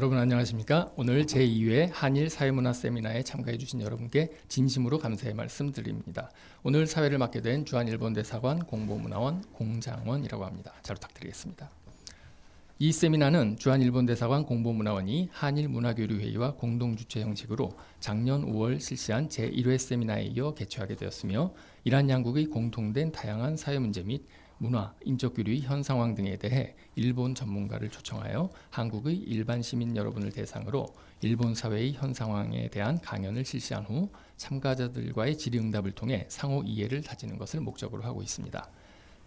여러분 안녕하십니까? 오늘 제2회 한일 사회문화 세미나에 참가해 주신 여러분께 진심으로 감사의 말씀 드립니다. 오늘 사회를 맡게 된 주한일본 대사관 공보문화원 공장원이라고 합니다. 잘 부탁드리겠습니다. 이 세미나는 주한일본 대사관 공보문화원이 한일문화교류회의와 공동주최 형식으로 작년 5월 실시한 제1회 세미나에 이어 개최하게 되었으며 이란 양국의 공통된 다양한 사회 문제 및 문화, 인적교류의 현 상황 등에 대해 일본 전문가를 초청하여 한국의 일반 시민 여러분을 대상으로 일본 사회의 현 상황에 대한 강연을 실시한 후 참가자들과의 질의응답을 통해 상호 이해를 다지는 것을 목적으로 하고 있습니다.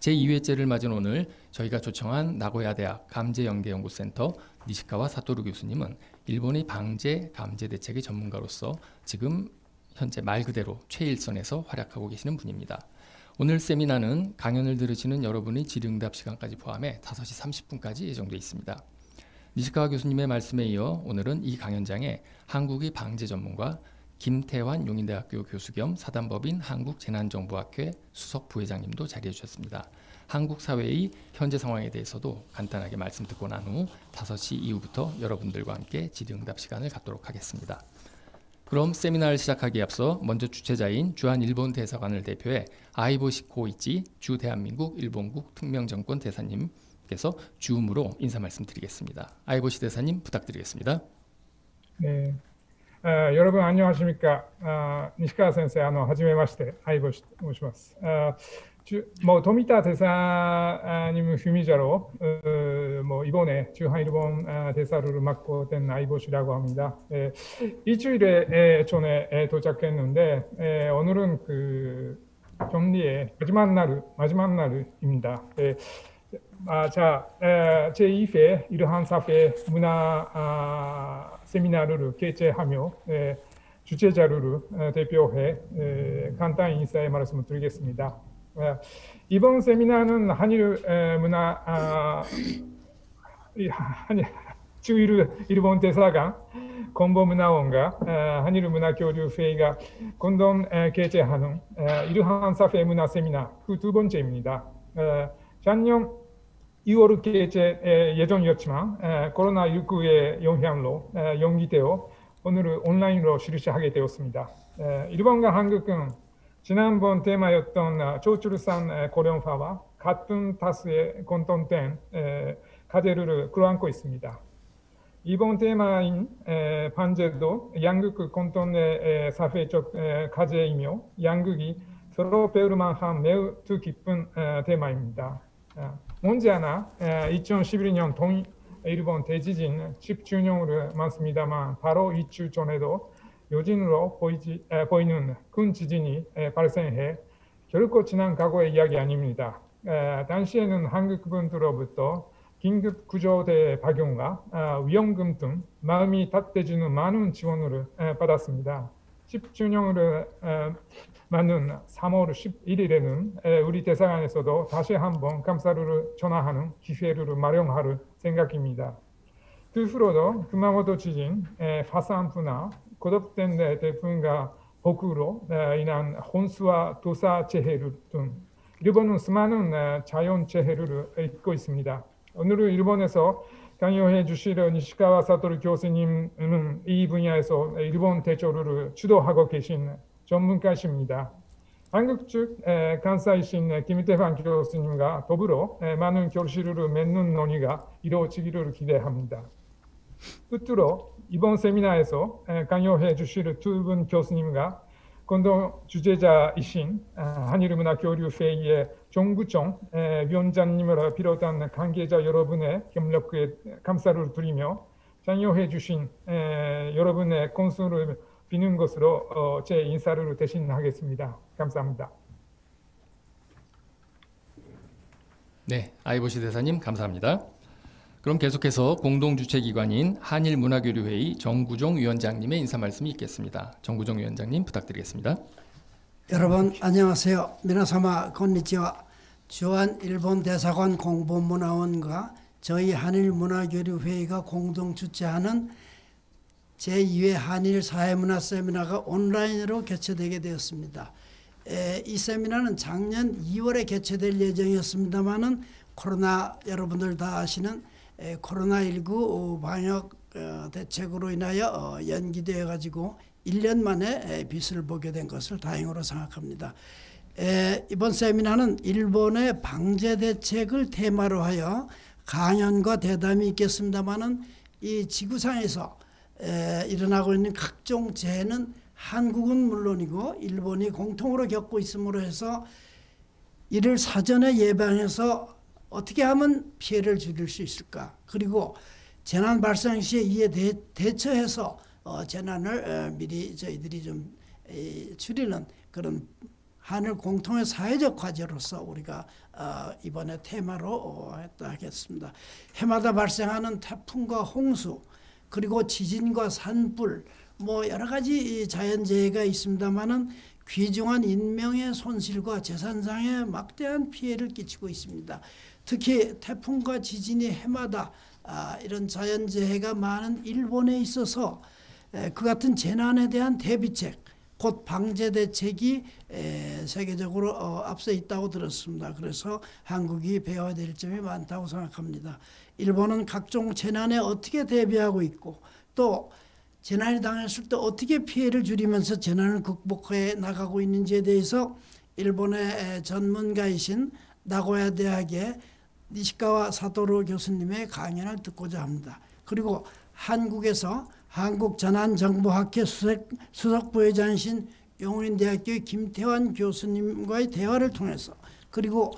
제2회째를 맞은 오늘 저희가 초청한 나고야대학 감재연계연구센터 니시카와 사토루 교수님은 일본의 방재, 감재 대책의 전문가로서 지금 현재 말 그대로 최일선에서 활약하고 계시는 분입니다. 오늘 세미나는 강연을 들으시는 여러분의 질의응답 시간까지 포함해 5시 30분까지 예정돼 있습니다. 니시카와 교수님의 말씀에 이어 오늘은 이 강연장에 한국의 방재 전문가 김태환 용인대학교 교수 겸 사단법인 한국재난정보학회 수석 부회장님도 자리해 주셨습니다. 한국 사회의 현재 상황에 대해서도 간단하게 말씀 듣고 난후 5시 이후부터 여러분들과 함께 질의응답 시간을 갖도록 하겠습니다. 그럼 세미나를 시작하기에 앞서 먼저 주최자인 주한 일본 대사관을 대표해 아이보시 코이치 주 대한민국 일본국 특명정권 대사님께서 주음으로 인사 말씀드리겠습니다. 아이보시 대사님 부탁드리겠습니다. 네, 아, 여러분 안녕하십니까? 아, 니시카와 선생, 아, 하지메마시테 아이보시 申します. 아, もう富田手さにむふみじゃろう、もういぼね、中半いるぼん、手さるるまっこてんないぼしらごはみだ。いちゅいれ、えー、ちょね、えー、到着けんのんで、えー、おぬるんく、ちょんりえ、まじまんなる、まじまんなる意味だ。えー、あじゃあ、えー、チェイフェ、イルハンサフェ、ムナあセミナルル、ケチェハミョ、えー、주제자료를대표해간단히인사의말씀을드리겠습니다 예. 이번 세미나는 한일 문화 아, 한일 주일 일본 대사관 공보문화원과 한일 문화 교류 회의가 공동 개최하는 일한 사회 문화 세미나 그 두 번째입니다. 작년 2월 개최 예정이었지만 코로나19의 영향로 으 연기되어 오늘 온라인으로 실시하게 되었습니다. 일본과 한국은 지난번 테마였던 아, 조출산 고령화와 같은 다수의 공통된 과제를 끌어안고 있습니다. 이번 테마인 반제도 양극 공통의 사회적 과제이며 양극이 서로 배울 만한 매우 뜻깊은 테마입니다. 아, 문제 하나, 2011년 동일 본 대지진 10주년을 맞습니다만 바로 2주 전에도 요진으로 보이지, 에, 보이는 군 지진이 에, 발생해 결코 지난 과거의 이야기 아닙니다. 에, 당시에는 한국군들로부터 긴급 구조대 파견과 아, 위험금 등 마음이 탓해주는 많은 지원을 에, 받았습니다. 10주년을 에, 맞는 3월 11일에는 에, 우리 대사관에서도 다시 한번 감사를 전화하는 기회를 마련할 생각입니다. 그 후로도 금강호도 지진, 파산푸나 孤独点で台風が北路、イナン、本数は土佐チェヘル등 일본은 수많은 자연 재해를 잊고 있습니다. 오늘은 일본에서 강요해 주실 니시카와 사토루 교수님은 이 분야에서 일본 대조를 주도하고 계신 전문가십니다. 한국 측 간사이신 김태환 교수님과 더불어 많은 교실을 맺는 논의가 이루어지기를 기대합니다. 끝으로 이번 세미나에서 강요해 주실 두분 교수님과 공동 주제자이신 한일문화 교류회의의 정구청 위원장님을 비롯한 관계자 여러분의 협력에 감사를 드리며 참여해 주신 여러분의 콘솔을 비는 것으로 어, 제 인사를 대신하겠습니다. 감사합니다. 네, 아이보시 대사님 감사합니다. 그럼 계속해서 공동주최기관인 한일문화교류회의 정구종 위원장님의 인사 말씀이 있겠습니다. 정구종 위원장님 부탁드리겠습니다. 여러분 안녕하세요. 미나사마 건니치와 주한 일본 대사관 공보문화원과 저희 한일문화교류회의가 공동 주최하는 제2회 한일 사회문화 세미나가 온라인으로 개최되게 되었습니다. 에, 이 세미나는 작년 2월에 개최될 예정이었습니다만은 코로나 여러분들 다 아시는 코로나19 어, 방역 어, 대책으로 인하여 어, 연기되어 가지고 1년 만에 빛을 보게 된 것을 다행으로 생각합니다. 이번 세미나는 일본의 방제 대책을 테마로 하여 강연과 대담이 있겠습니다만은 이 지구상에서 일어나고 있는 각종 재해는 한국은 물론이고 일본이 공통으로 겪고 있음으로 해서 이를 사전에 예방해서 어떻게 하면 피해를 줄일 수 있을까? 그리고 재난 발생 시에 이에 대, 처해서 어, 재난을 어, 미리 저희들이 좀 줄이는 그런 한일 공통의 사회적 과제로서 우리가 어, 이번에 테마로 어, 했다 하겠습니다. 해마다 발생하는 태풍과 홍수 그리고 지진과 산불 뭐 여러 가지 자연재해가 있습니다만은 귀중한 인명의 손실과 재산상의 막대한 피해를 끼치고 있습니다. 특히 태풍과 지진이 해마다 아, 이런 자연재해가 많은 일본에 있어서 에, 그 같은 재난에 대한 대비책 곧 방제 대책이 에, 세계적으로 어, 앞서 있다고 들었습니다. 그래서 한국이 배워야 될 점이 많다고 생각합니다. 일본은 각종 재난에 어떻게 대비하고 있고 또 재난이 당했을 때 어떻게 피해를 줄이면서 재난을 극복해 나가고 있는지에 대해서 일본의 전문가이신 나고야 대학의 니시카와 사토루 교수님의 강연을 듣고자 합니다. 그리고 한국에서 한국전환정보학회 수석, 수석 부회장이신 용인대학교 김태환 교수님과의 대화를 통해서 그리고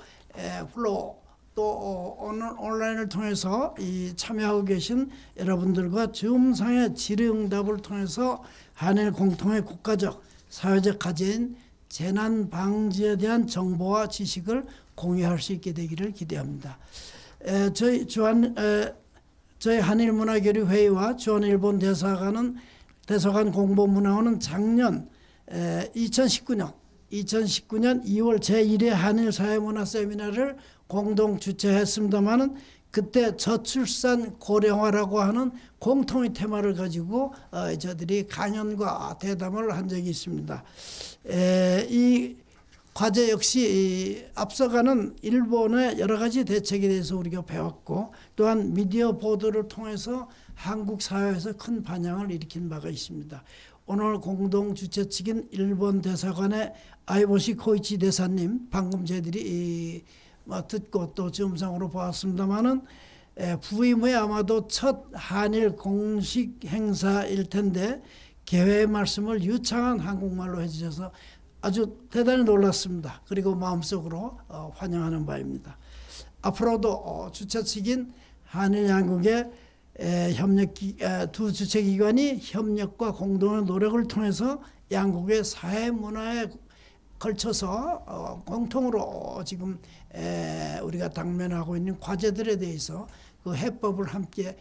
플로 또 어, 오늘 온라인을 통해서 참여하고 계신 여러분들과 줌상의 질의응답을 통해서 한일 공통의 국가적 사회적 과제 재난 방지에 대한 정보와 지식을 공유할 수 있게 되기를 기대합니다. 에, 저희 주한 에, 저희 한일문화교류회의와 주한일본 대사관은 대사관 공보문화원은 작년 에, 2019년 2019년 2월 제1회 한일 사회문화 세미나를 공동 주최했습니다마는 그때 저출산 고령화라고 하는 공통의 테마를 가지고 어, 저들이 강연과 대담을 한 적이 있습니다. 에, 이 과제 역시 앞서가는 일본의 여러 가지 대책에 대해서 우리가 배웠고 또한 미디어 보도를 통해서 한국 사회에서 큰 반향을 일으킨 바가 있습니다. 오늘 공동 주최 측인 일본 대사관의 아이보시 코이치 대사님 방금 저희들이 뭐 듣고 또 지음상으로 보았습니다마는 부임 후에 아마도 첫 한일 공식 행사일 텐데 개회 말씀을 유창한 한국말로 해주셔서 아주 대단히 놀랐습니다. 그리고 마음속으로 어, 환영하는 바입니다. 앞으로도 어, 주최 측인 한일 양국의 협력 두 주최 기관이 협력과 공동의 노력을 통해서 양국의 사회 문화에 걸쳐서 어, 공통으로 지금 우리가 당면하고 있는 과제들에 대해서 그 해법을 함께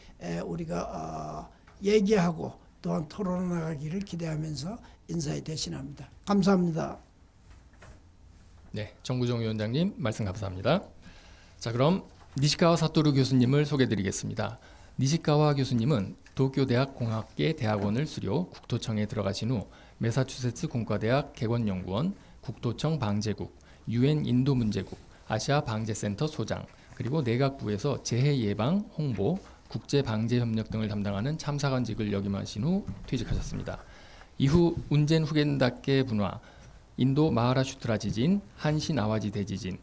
우리가 얘기하고 또한 토론해 나가기를 기대하면서 인사에 대신합니다. 감사합니다. 네, 정구종 위원장님 말씀 감사합니다. 자, 그럼 니시카와 사토루 교수님을 소개드리겠습니다. 니시카와 교수님은 도쿄대학 공학계 대학원을 수료 국토청에 들어가신 후 메사추세츠 공과대학 개원연구원, 국토청 방제국, 유엔 인도문제국, 아시아 방제센터 소장, 그리고 내각부에서 재해 예방, 홍보, 국제 방제 협력 등을 담당하는 참사관직을 역임하신 후 퇴직하셨습니다. 이후 운젠 후겐다케 분화, 인도 마하라슈트라 지진, 한신아와지 대지진,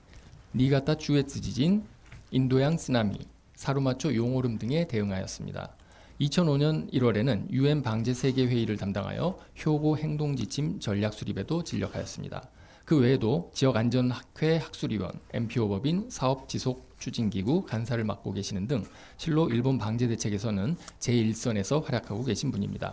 니가타 주에츠 지진, 인도양 쓰나미, 사루마초 용오름 등에 대응하였습니다. 2005년 1월에는 UN 방제 세계 회의를 담당하여 효고 행동 지침 전략 수립에도 진력하였습니다. 그 외에도 지역 안전 학회 학술위원, MPO 법인 사업 지속 추진 기구 간사를 맡고 계시는 등 실로 일본 방제 대책에서는 제1선에서 활약하고 계신 분입니다.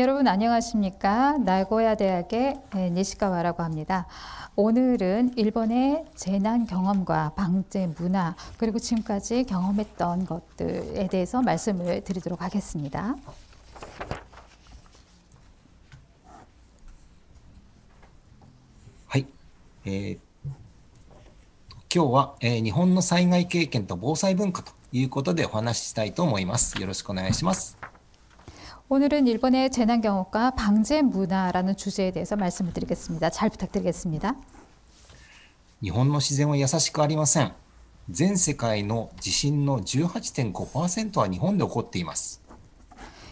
여러분 안녕하십니까? 나고야 대학의 예, 니시카와라고 합니다. 오늘은 일본의 재난 경험과 방제 문화 그리고 지금까지 경험했던 것들에 대해서 말씀을 드리도록 하겠습니다. 네. 에, 今日は、えー、日本の災害経験と防災文化ということでお話ししたいと思います。よろしくお願いします。 오늘은 일본의 재난 경호과 방재 문화라는 주제에 대해서 말씀을 드리겠습니다. 잘 부탁드리겠습니다. 일본의 자연은 優しくありません.전 세계의 地震の18.5%가 일본에 起こっています.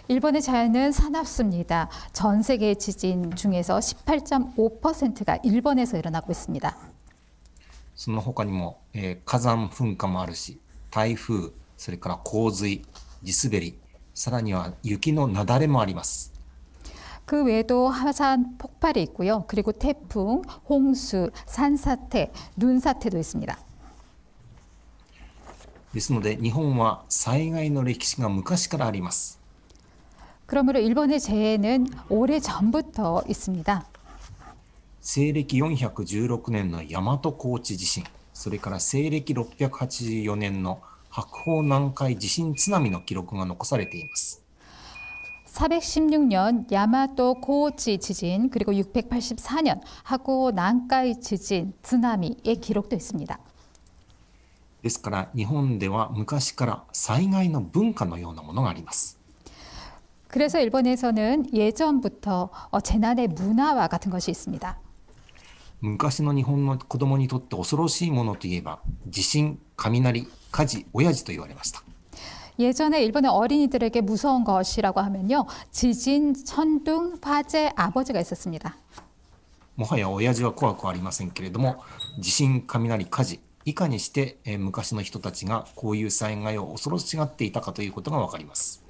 일본의 자연은 사납습니다. 전 세계의 지진 중에서 18.5%가 일본에서 일어나고 있습니다. その他にも火山噴火もあるし、台風、それから洪水、地滑りさらには雪の雪崩もあります。그외에도화산폭발이있고요그리고태풍홍수산사태눈사태도있습니다ですので日本は災害の歴史が昔からあります。그러므로일본의재해는오래전부터있습니다西暦416年の大和高知地震、それから西暦684年の白鵬南海地震津波の記録が残されています。416년야마토고치지진그리고684년하고난카이지진쓰나미의기록도있습니다ですから日本では昔から災害の文化のようなものがあります그래서일본에서는예전부터재난의문화와같은것이있습니다昔の日本の子供にとって恐ろしいものといえば地震、雷、 가지 오야지도言われ 예전에 일본의 어린이들에게 무서운 것이라고 하면요. 지진, 천둥, 화재, 아버지가 있었습니다. もはや親父は怖くありませんけれども地震雷火事いかにして昔の人たちがこういう災害を恐ろしがっていたかということがわかります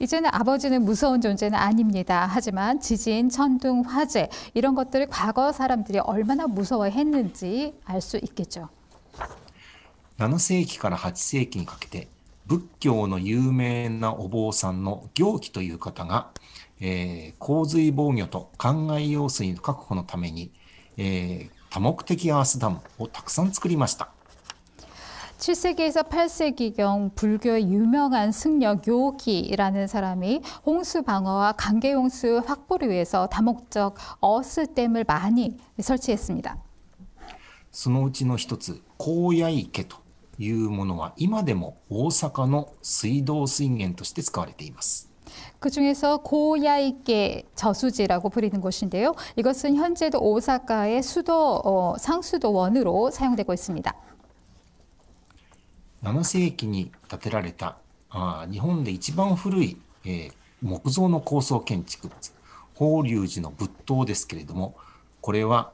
이제는 아버지는 무서운 존재는 아닙니다. 하지만 지진, 천둥, 화재 이런 것들을 과거 사람들이 얼마나 무서워했는지 알 수 있겠죠. 7世紀から8世紀にかけて仏教の有名なお坊さんの行基という方が、えー、洪水防御と灌漑用水の確保のために、えー、多目的アースダムをたくさん作りました。7세기에서8세기경불교의유명한승려교기라는사람이홍수방어와강계용수확보를위해서다목적어스댐을많이설치했습니다そのうちの一つ、高野池というものは今でも大阪の水道水源として使われています。그중에서고야이계저수지라고불리는곳인데요이것은현재도오사카의수도어상수도원으로사용되고있습니다7世紀に建てられた日本で一番古い、え木造の高層建築物法隆寺の仏塔ですけれどもこれは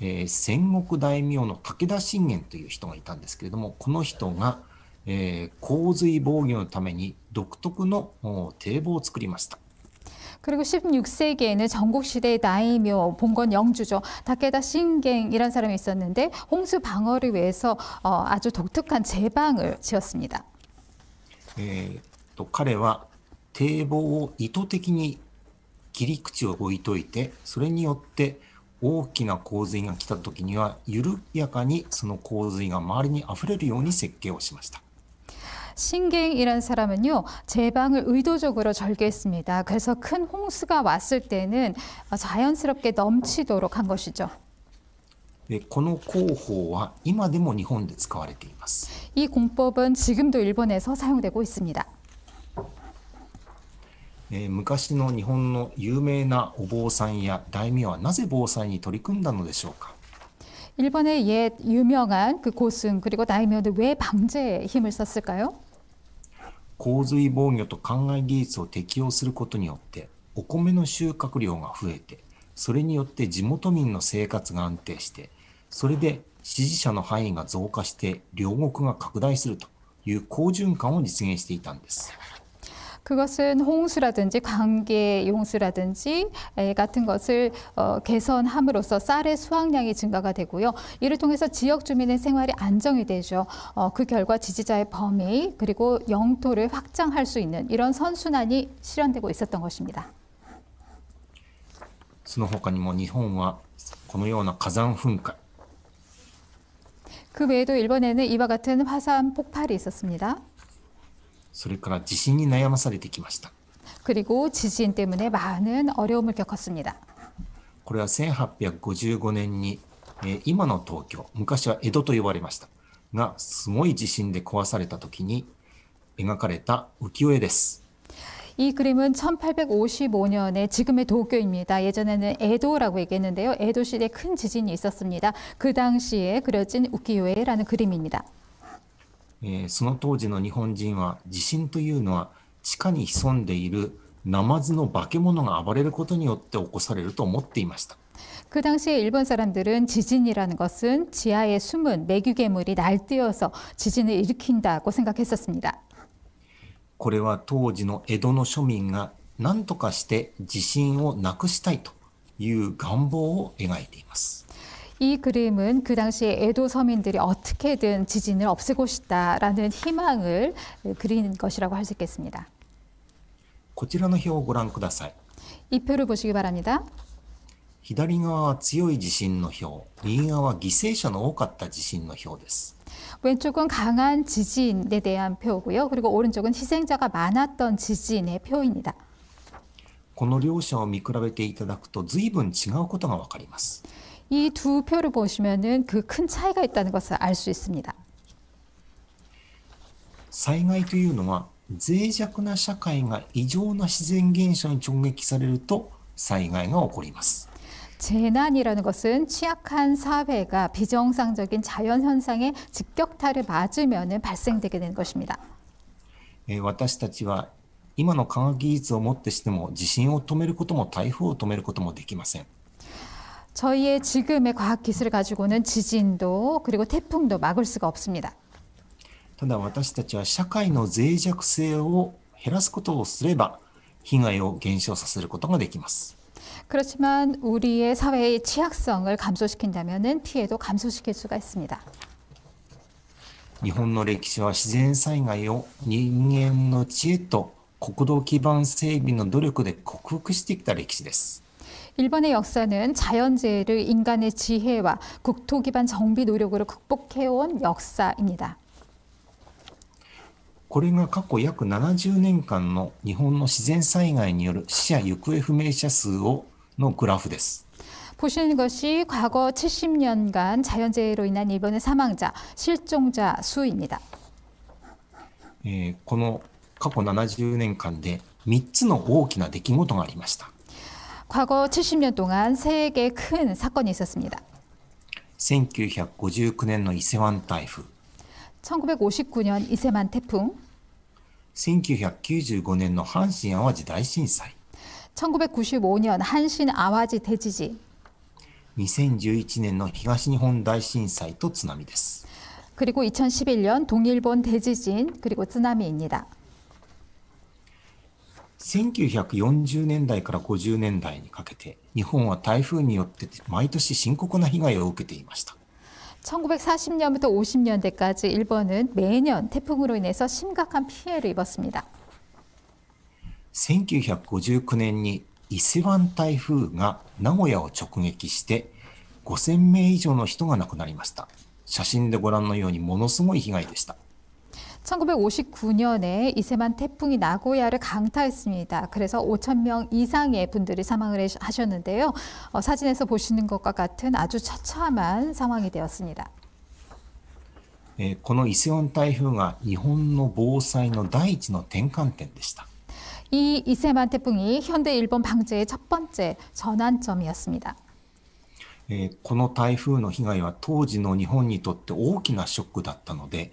えー、戦国大名の武田信玄という人がいたんですけれどもこの人が、えー、洪水防御のために独特の堤防を作りました。그리고16세기에는전국시대의나이봉건영주죠다케다신이라는사람이있었는데홍수방어를위해서아주독특한제방을지었습니다또彼は堤防を意図的に切り口を置いといて、それによって大きな洪水が来た時には緩やかにその洪水が周りに溢れるように設計をしました。 신갱이란 사람은요 제방을 의도적으로 절개했습니다. 그래서 큰 홍수가 왔을 때는 자연스럽게 넘치도록 한 것이죠. この工法は今でも日本で使われています.이 공법은 지금도 일본에서 사용되고 있습니다. えー、昔の日本の有名なお坊さんや大名はなぜ防災に取り組んだのでしょうか일본의옛유명한그고그리고다이묘들왜방제에힘을썼을까요洪水防御と灌漑技術を適用することによってお米の収穫量が増えてそれによって地元民の生活が安定してそれで支持者の範囲が増加して両国が拡大するという好循環を実現していたんです。 그것은 홍수라든지 관계 용수라든지 같은 것을 어, 개선함으로써 쌀의 수확량이 증가가 되고요. 이를 통해서 지역 주민의 생활이 안정이 되죠. 어, 그 결과 지지자의 범위 그리고 영토를 확장할 수 있는 이런 선순환이 실현되고 있었던 것입니다. その他にも日本はこのような火山噴火그 뭐, 외에도 일본에는 이와 같은 화산 폭발이 있었습니다. それから地震に悩まされてきました。これは1855年に、え今の東京、昔は江戸と呼ばれました、がすごい地震で壊された時に描かれた浮世絵です。のク이그림은1855년에지금의도쿄입니다예전에는에도라고얘기했는데요에도시대에큰지진이있었습니다그당시에그려진우키요에라는그림입니다えー、その当時の日本人は地震というのは地下に潜んでいるナマズの化け物が暴れることによって起こされると思っていました。그당시에일본사람들은지진이라는것은지하에숨은규괴물이날뛰어서지진을일으킨다고생각했었습니다これは当時の江戸の庶民が何とかして地震をなくしたいという願望を描いています。이 그림은 그 당시 에도 서민들이 어떻게든 지진을 없애고 싶다라는 희망을 그린 것이라고 할 수 있겠습니다. こちらの表をご覧ください。이 표를 보시기 바랍니다. 左側は強い地震の表、右側は犠牲者の多かった地震の表です。 왼쪽은 강한 지진에 대한 표고요. 그리고 오른쪽은 희생자가 많았던 지진의 표입니다. この両者を見比べていただくと随分違うことがわかります。 이두 표를 보시면은 그 큰 차이가 있다는 것을 알 수 있습니다. 災害というのは脆弱な社会が異常な自然現象に直撃されると災害が起こります。 재난이라는 것은 취약한 사회가 비정상적인 자연 현상에 직격타를 맞으면 발생되게 되는 것입니다. 私たちは今の科学技術をもってしても地震を止めることも台風を止めることもできません。 저희의 지금의 과학 기술을 가지고는 지진도 그리고 태풍도 막을 수가 없습니다. ただ私たちは社会の脆弱性を減らすことをすれば被害を減少させることができます。 그렇지만 우리의 사회의 취약성을 감소시킨다면 피해도 감소시킬 수가 있습니다. 日本の歴史は自然災害を人間の知恵と国土基盤整備の努力で克服してきた歴史です。 일본의 역사는 자연재해를 인간의 지혜와 국토 기반 정비 노력으로 극복해온 역사입니다. これが過去約70年間の日本の自然災害による死者行方不明者数をのグラフです。 보시는 것이 과거 70년간 자연재해로 인한 일본의 사망자, 실종자 수입니다. 예, この過去70年間で3つの大きな出来事がありました。 과거 70년 동안 세계 큰 사건이 있었습니다. 1959년 이세만 타이 1959년 이세만 태풍 1995년 한신 아와지 대진사이 1995년 한신 아와지 대지진 2011년 히가시니 대진사이 또 쓰나미です. 그리고 2011년 동일본 대지진 그리고 쓰나미입니다. 1940年代から50年代にかけて日本は台風によって毎年深刻な被害を受けていました。1940년부터50年대까지일본은매년태풍으로인해서심각한피해를입었습니다1959년이세반태풍이나고야를直撃して5000名以上の人が亡くなりました。写真でご覧のようにものすごい被害でした。 1959년에 이세만 태풍이 나고야를 강타했습니다. 그래서 5천 명 이상의 분들이 사망을 하셨는데요. 어, 사진에서 보시는 것과 같은 아주 처참한 상황이 되었습니다. この伊勢湾台風が日本の防災の第一の転換点でした。이 예, 이세만 태풍이 현대 일본 방제의 첫 번째 전환점이었습니다. この台風の被害は当時の日本にとって大きなショックだったので 예,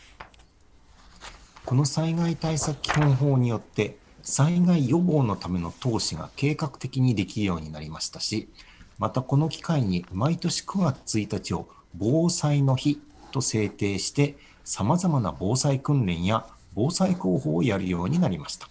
この災害対策基本法によって、災害予防のための投資が計画的にできるようになりましたし、またこの機会に毎年9月1日を防災の日と制定して、さまざまな防災訓練や防災広報をやるようになりました。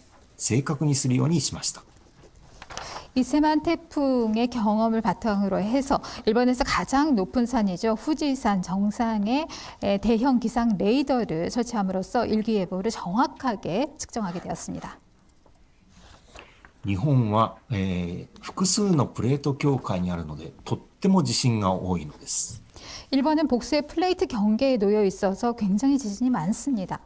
正確にするようにしま 이세만 태풍의 경험을 바탕으로 해서 일본에서 가장 높은 산이죠. 후지산 정상에 대형 기상 레이더를 설치함으로써 일기예보를 정확하게 측정하게 되었습니다. 日本は、えー、複数のプレート境界にあるのでとっても地震が多いのです。 일본은 복수의 플레이트 경계에 놓여 있어서 굉장히 지진이 많습니다.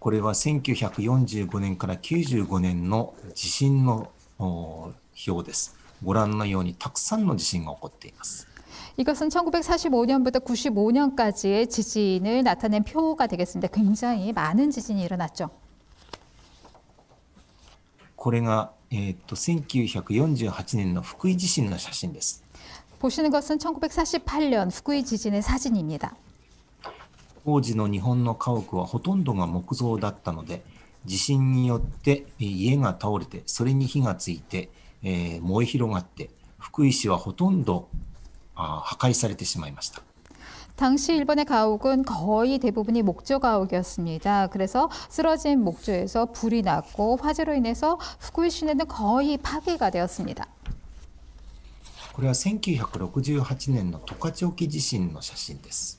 これは1945年から95年の地震の表です。ご覧のようにたくさんの地震が起こっています。 이것은 1945년부터 95년까지의 지진을 나타낸 표가 되겠습니다. 굉장히 많은 지진이 일어났죠. これがえっと1948年の福井地震の写真です. 보시는 것은 1948년 후쿠이 지진의 사진입니다. 当時の日本の家屋はほとんどが木造だったので、地震によって家が倒れて、それに火がついて、えー、燃え広がって、福井市はほとんどあ破壊されてしまいました。당시일본의가옥은거의대부분이목조가옥이었습니다그래서쓰러진목조에서불이났고화재로인해서후쿠이시내는거의파괴가되었습니다これは1968年の十勝沖地震の写真です。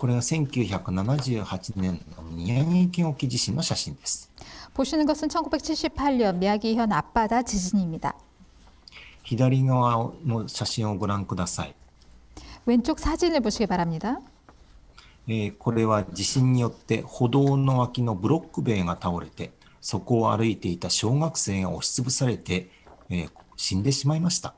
これは1978年の宮城県沖地震の写真です。보시는것은1978年宮城県현앞바다지진입니다左側の写真をご覧ください。왼쪽사진을보시기바랍니 다。 えー、これは地震によって歩道の脇のブロック塀が倒れて、そこを歩いていた小学生が押しつぶされて、えー、死んでしまいました。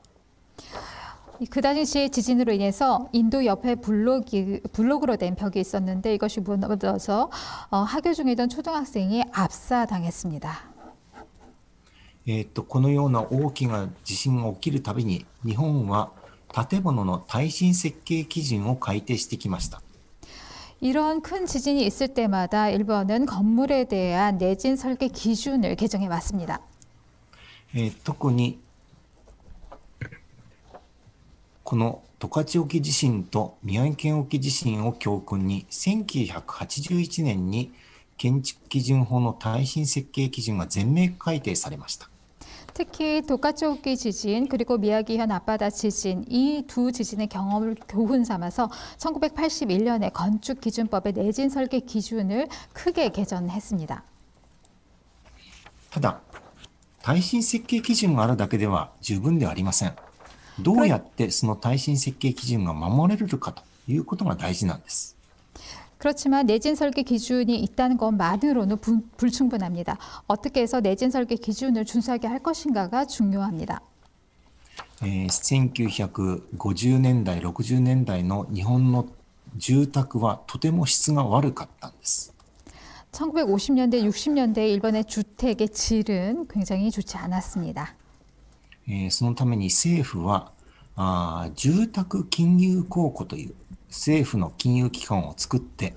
그 당시에 지진으로 인해서 인도 옆에 블록이, 블록으로 된 벽이 있었는데 이것이 무너져서 어, 학교 중이던 초등학생이 압사당했습니다. えー、とこのような大きな地震が起きるたびに日本は建物の耐震設計基準を改定してきました。 예, 이런 큰 지진이 있을 때마다 일본은 건물에 대한 내진 설계 기준을 개정해 왔습니다. 特に 예, この十勝沖地震と宮城県沖地震を教訓に、1981年に建築基準法の耐震設計基準が全面改定されました。특히도가치키지진그리고미야기현앞바다지진이두지진의경험을교훈삼아서1981년에건축기준법의내진설계기준을크게개했습니다ただ耐震設計基準があるだけでは十分ではありません。どうやってその耐震設計基準が守れるかということが大事なんです。 그렇지만 내진 설계 기준이 있다는 것만으로는 부, 불충분합니다. 어떻게 해서 내진 설계 기준을 준수하게 할 것인가가 중요합니다. 1950年代、60年代の日本の住宅はとても質が悪かったんです。 1950년대, 60년대 일본의 주택의 질은 굉장히 좋지 않았습니다. えそのために政府はあ住宅金融公庫という政府の金融機関を作って、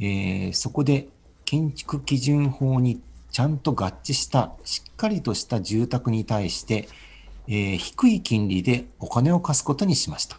えそこで建築基準法にちゃんと合致した、しっかりとした住宅に対して、え低い金利でお金を貸すことにしました。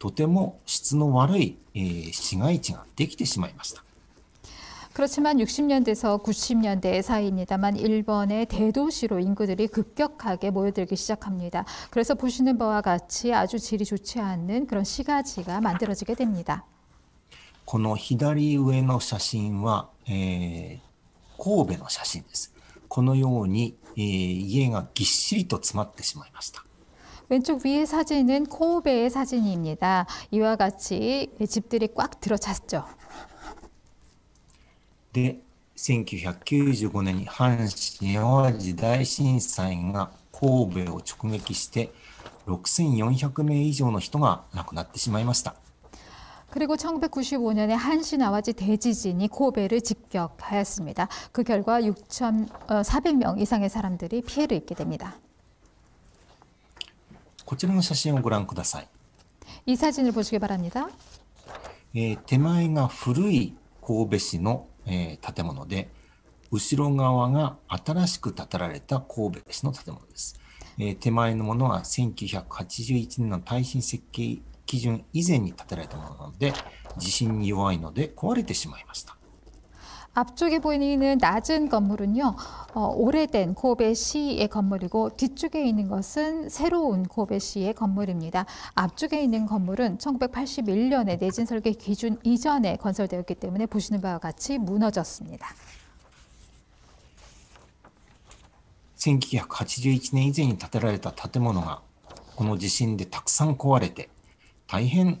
とても質の悪い、えー、市街地ができてしまいました。그렇지만60년대에서90년대사이입니다만일본의대도시로인구들이급격하게모여들기시작합니다그래서보시는바와같이아주질이좋지않는그런시가지가만들어지게됩니다この左上の写真は、えー、神戸の写真です。このように、えー、家がぎっしりと詰まってしまいました。 왼쪽 위의 사진은 코우베의 사진입니다. 이와 같이 집들이 꽉 들어찼죠. 네. 1 9 9 5年阪神淡路大震災が神戸を直撃して6 4 0 0名以上の人が亡くなってしまいました 그리고 1995년에 한신 아와지 대지진이 코베를 직격하였습니다. 그 결과 6,400명 어, 이상의 사람들이 피해를 입게 됩니다. こちらの写真をご覧ください。이사진을보시기바랍니 다。 えー、手前が古い神戸市の、えー、建物で、後ろ側が新しく建てられた神戸市の建物です。えー、手前のものは1981年の耐震設計基準以前に建てられたものなので、地震に弱いので壊れてしまいました。 앞쪽에 보이는 낮은 건물은요, 어, 오래된 고베시의 건물이고 뒤쪽에 있는 것은 새로운 고베시의 건물입니다. 앞쪽에 있는 건물은 1981년에 내진 설계 기준 이전에 건설되었기 때문에 보시는 바와 같이 무너졌습니다. 1 9 8 1年以前に建てられた建物がこの地震でたくさん壊れて大変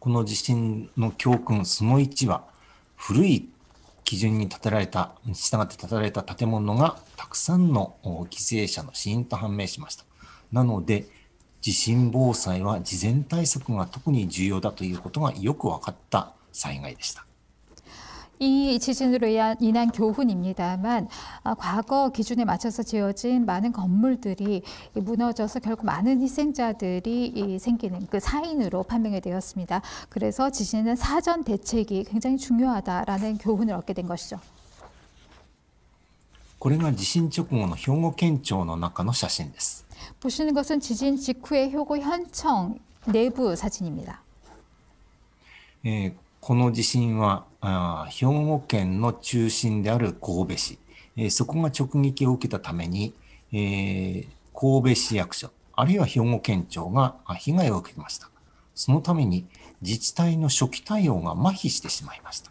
この地震の教訓その1は、古い基準に建てられた、従って建てられた建物がたくさんの犠牲者の死因と判明しました。なので、地震防災は事前対策が特に重要だということがよく分かった災害でした。이 지진으로 인한 교훈입니다만 아, 과거 기준에 맞춰서 지어진 많은 건물들이 무너져서 결국 많은 희생자들이 생기는 그 사인으로 판명이 되었습니다. 그래서 지진은 사전 대책이 굉장히 중요하다라는 교훈을 얻게 된 것이죠. これが地震直後の兵庫県庁の中の写真です。보시는것은지진직후의효고현청내부사진입니다 그러니까 예, この地震はあ兵庫県の中心である神戸市、えー、そこが直撃を受けたために、えー、神戸市役所、あるいは兵庫県庁が被害を受けました。そのために自治体の初期対応が麻痺してしまいました。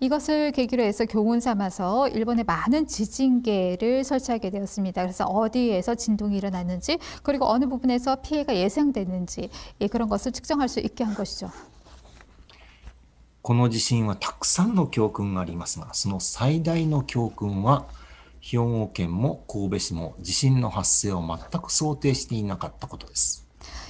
이것을 계기로 해서 교훈 삼아서 일본에 많은 지진계를 설치하게 되었습니다. 그래서 어디에서 진동이 일어났는지 그리고 어느 부분에서 피해가 예상됐는지 예, 그런 것을 측정할 수 있게 한 것이죠. この地震はたくさんの教訓がありますが、その最大の教訓は、兵庫県も神戸市も地震の発生を全く想定していなかったことです。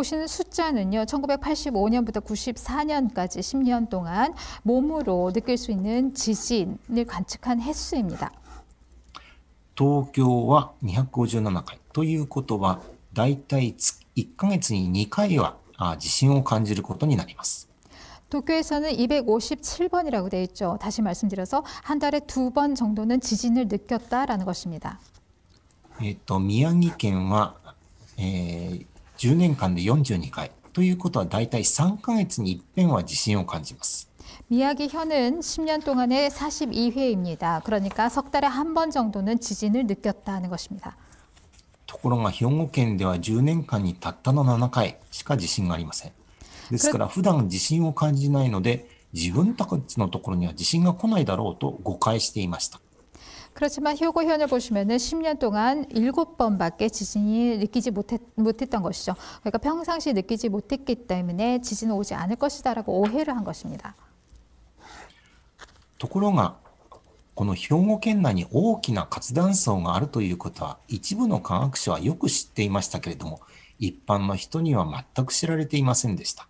보시는 숫자는요. 1985년부터 94년까지 10년 동안 몸으로 느낄 수 있는 지진을 관측한 횟수입니다. 東京は257回ということは大体1ヶ月に2回は地震を感じることになります。 아, 도쿄에서는 257번이라고 되어 있죠. 다시 말씀드려서 한 달에 두 번 정도는 지진을 느꼈다라는 것입니다. 예, 에, 또, 미야기県は 10年間で42回ということは大体3ヶ月に一遍は地震を感じます。宮城기현10 42입니다그러니까석달에한번정도는느꼈다는것입니다ところが兵庫県では10年間にたったの7回しか地震がありません。ですから普段地震を感じないので自分たちのところには地震が来ないだろうと誤解していました。 그렇지만 효고 현을 보시면은 10년 동안 7번밖에 지진이 느끼지 못했, 못했던 것이죠. 그러니까 평상시 느끼지 못했기 때문에 지진은 오지 않을 것이다라고 오해를 한 것입니다. この兵庫県内に大きな活断層があるということは、一部の科学者はよく知っていましたけれども、一般の人には全く知られていませんでした。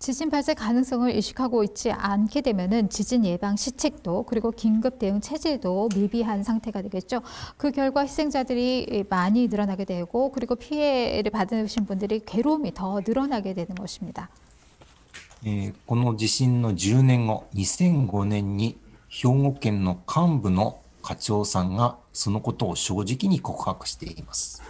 지진 발생 가능성을 의식하고 있지 않게 되면은 지진 예방 시책도 그리고 긴급 대응 체제도 미비한 상태가 되겠죠. 그 결과 희생자들이 많이 늘어나게 되고 그리고 피해를 받으신 분들이 괴로움이 더 늘어나게 되는 것입니다. えこの地震の1 0年後2 0 0 5年に兵庫県の幹部の課長さんがそのことを正直に告白しています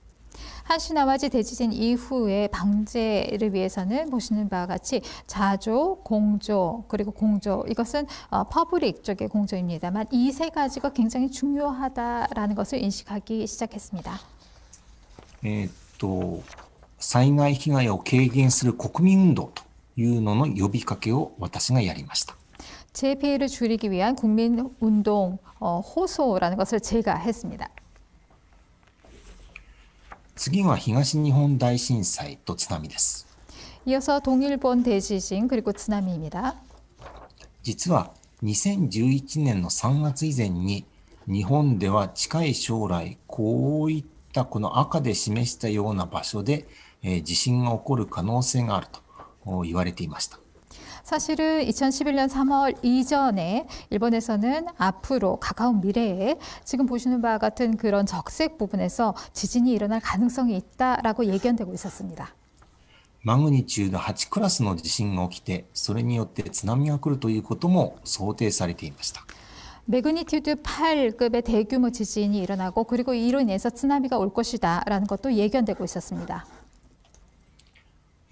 한시나와지 대지진 이후에 방제를 위해서는 보시는 바와 같이 자조, 공조, 그리고 공조 이것은 어, 퍼블릭 쪽의 공조입니다만 이 세 가지가 굉장히 중요하다라는 것을 인식하기 시작했습니다. 에, 또災害被害を軽減する国民運動というのの呼びかけを私がやりまし다제 피해를 줄이기 위한 국민 운동 어, 호소라는 것을 제가 했습니다. 次は東日本大震災と津波です。이어서동일본대지진그리고입니다実は2011年の3月以前に日本では近い将来こういったこの赤で示したような場所で、え地震が起こる可能性があると言われていました。 사실은 2011년 3월 이전에 일본에서는 앞으로 가까운 미래에 지금 보시는 바와 같은 그런 적색 부분에서 지진이 일어날 가능성이 있다라고 예견되고 있었습니다. マグニチュ8クラスの地震が起きてそれによって津ということも想定されていました 매그니튜드 8급의 대규모 지진이 일어나고 그리고 이로 인해서 쓰나미가 올 것이다라는 것도 예견되고 있었습니다.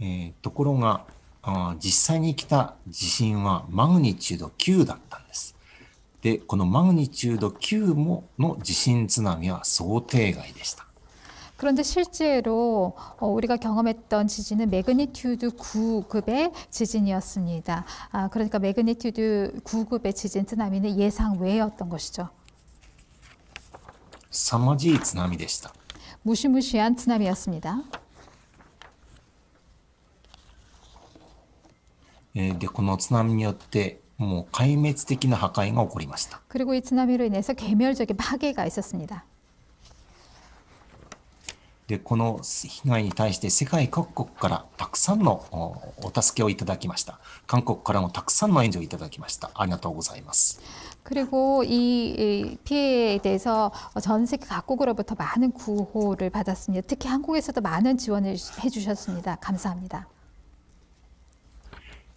에, 예, ところが 実際に来た地震はマグニチュード9だったんです。で、このマグニチュード9もの地震津波は想定外でした。 그런데 실제로 어, 우리가 경험했던 지진은 매그니튜드 9급의 지진이었습니다. 아, 그러니까 매그니튜드 9급의 지진 쓰나미는 예상 외였던 것이죠. 사마지 쓰나미でした. 무시무시한 쓰나미였습니다. えでこの津波によってもう壊滅的な破壊が起こりました。でこの被害に対して世界各国からたくさんのお助けをいただきました。韓国からもたくさんの援助をいただきました。ありがとうございます。그리고이피해에대해서전세계각국으로부터많은구호를받았습니다특히한국에서도많은지원을해주셨습니다감사합니다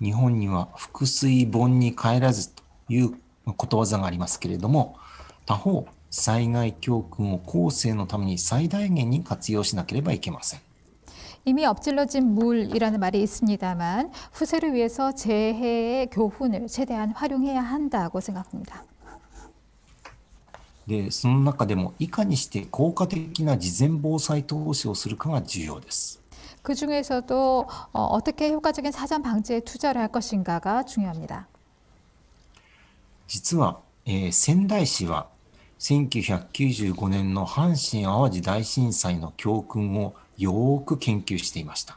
日本には腹水盆に帰らずということわざがありますけれども、他方、災害教訓を後世のために最大限に活用しなければいけません。이미엎질러진물이라는말이있습니다만후세를위해서재해의교훈을최대한활용해야한다고생각합니다で、その中でもいかにして効果的な事前防災投資をするかが重要です。그 중에서도 어, 어떻게 효과적인 사전 방지에 투자를 할 것인가가 중요합니다. 実は、えー、仙台市は1995年の阪神・淡路大震災の教訓をよく研究していました。 예,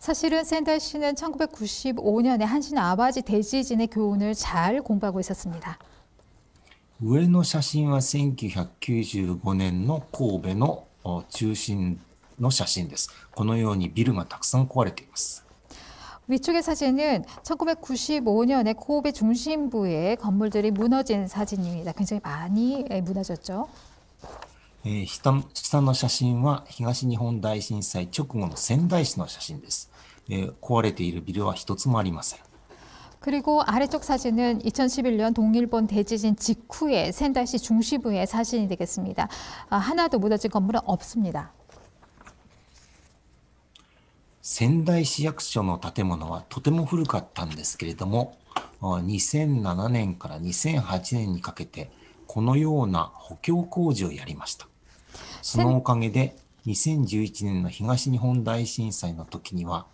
사실은 센달씨는 1995년에 한신 아바지 대지진의 교훈을 잘 공부하고 있었습니다. 上の写真は1995年の神戸の中心 の写真です。このようにビルがたくさん壊れています。 위쪽의 사진은 1995년에 코베 중심부의 건물들이 무너진 사진입니다. 굉장히 많이 예, 무너졌죠. 下の写真は東日本大震災直後の仙台市の写真です壊れているビルは一つもありません 예, 그리고 아래쪽 사진은 2011년 동일본 대지진 직후의仙台시 중시부의 사진이 되겠습니다. 아, 하나도 무너진 건물은 없습니다. 仙台市役所の建物はとても古かったんですけれども、2007年から2008年にかけて、このような補強工事をやりました。そのおかげで、2011年の東日本大震災の時には、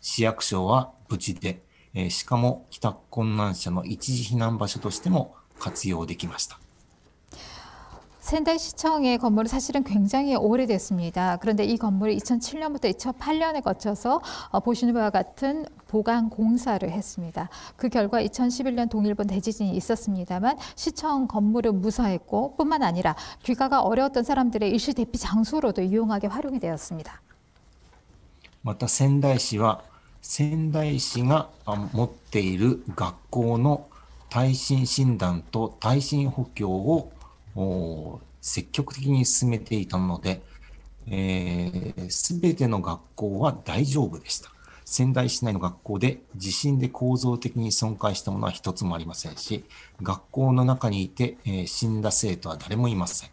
市役所は無事で、えー、しかも帰宅困難者の一時避難場所としても活用できました。 센달 시청의 건물은 사실은 굉장히 오래됐습니다. 그런데 이 건물이 2007년부터 2008년에 거쳐서 어, 보시는 바와 같은 보강 공사를 했습니다. 그 결과 2011년 동일본 대지진이 있었습니다만 시청 건물을 무사했고 뿐만 아니라 귀가가 어려웠던 사람들의 일시 대피 장소로도 유용하게 활용이 되었습니다. また仙台市は仙台市が持っている学校の耐震診断と耐震補強を積極的に進めていたので、す、えー、べ、ての学校は大丈夫でした。仙台市内の学校で地震で構造的に損壊したものは一つもありませんし、学校の中にいて、えー、死んだ生徒は誰もいません。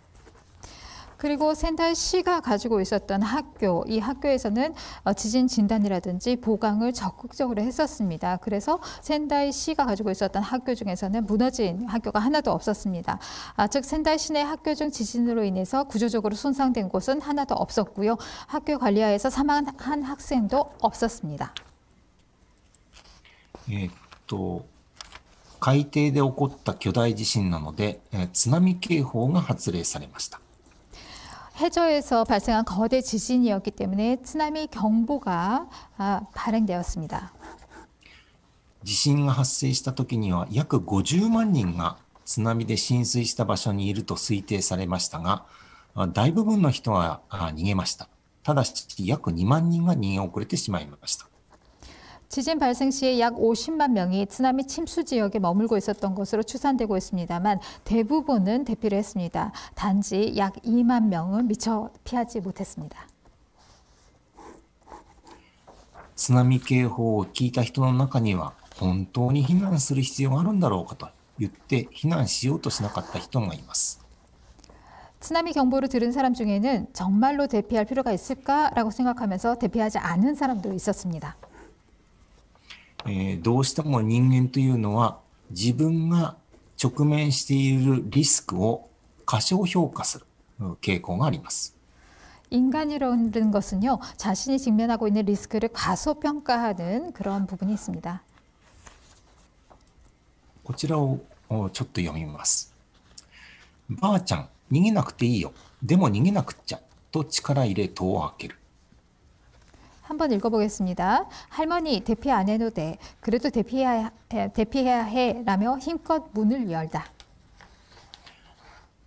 그리고 센달 씨가 가지고 있었던 학교, 이 학교에서는 어, 지진 진단이라든지 보강을 적극적으로 했었습니다. 그래서 센달 씨가 가지고 있었던 학교 중에서는 무너진 학교가 하나도 없었습니다. 아, 즉 센달 씨네 학교 중 지진으로 인해서 구조적으로 손상된 곳은 하나도 없었고요. 학교 관리하에서 사망한 학생도 없었습니다. 예, 또海底で起こった巨大地震なので、津波警報が発令されました。 해저에서발생한거대지진이었기때문에쓰나미경보가발행되었습니다地震が発生した時には約50万人が津波で浸水した場所にいると推定されましたが、大部分の人は逃げました。ただし、約2万人が逃げ遅れてしまいました。 지진 발생 시에 약 50만 명이 쓰나미 침수 지역에 머물고 있었던 것으로 추산되고 있습니다만 대부분은 대피를 했습니다. 단지 약 2만 명은 미처 피하지 못했습니다. 津波警報を聞いた人の中には本当に避難する必要があるんだろうかと言って避難しようとしなかった人がいます。쓰나 경보를 들은 사람 중에는 정말로 대피할 필요가 있을까라고 생각하면서 대피하지 않은 사람도 있었습니다. えー、どうしても人間というのは自分が直面しているリスクを過小評価する傾向があります。인간이라는것은요자신이직면하고있는리스크를가소평가하는그런부분이있습니다こちらをちょっと読みます。ばあちゃん、逃げなくていいよ。でも逃げなくっちゃ。と力入れ戸を開ける。 한번 읽어보겠습니다. 할머니 대피 안 해도 돼. 그래도 대피해야, 대피해야 해. 라며 힘껏 문을 열다.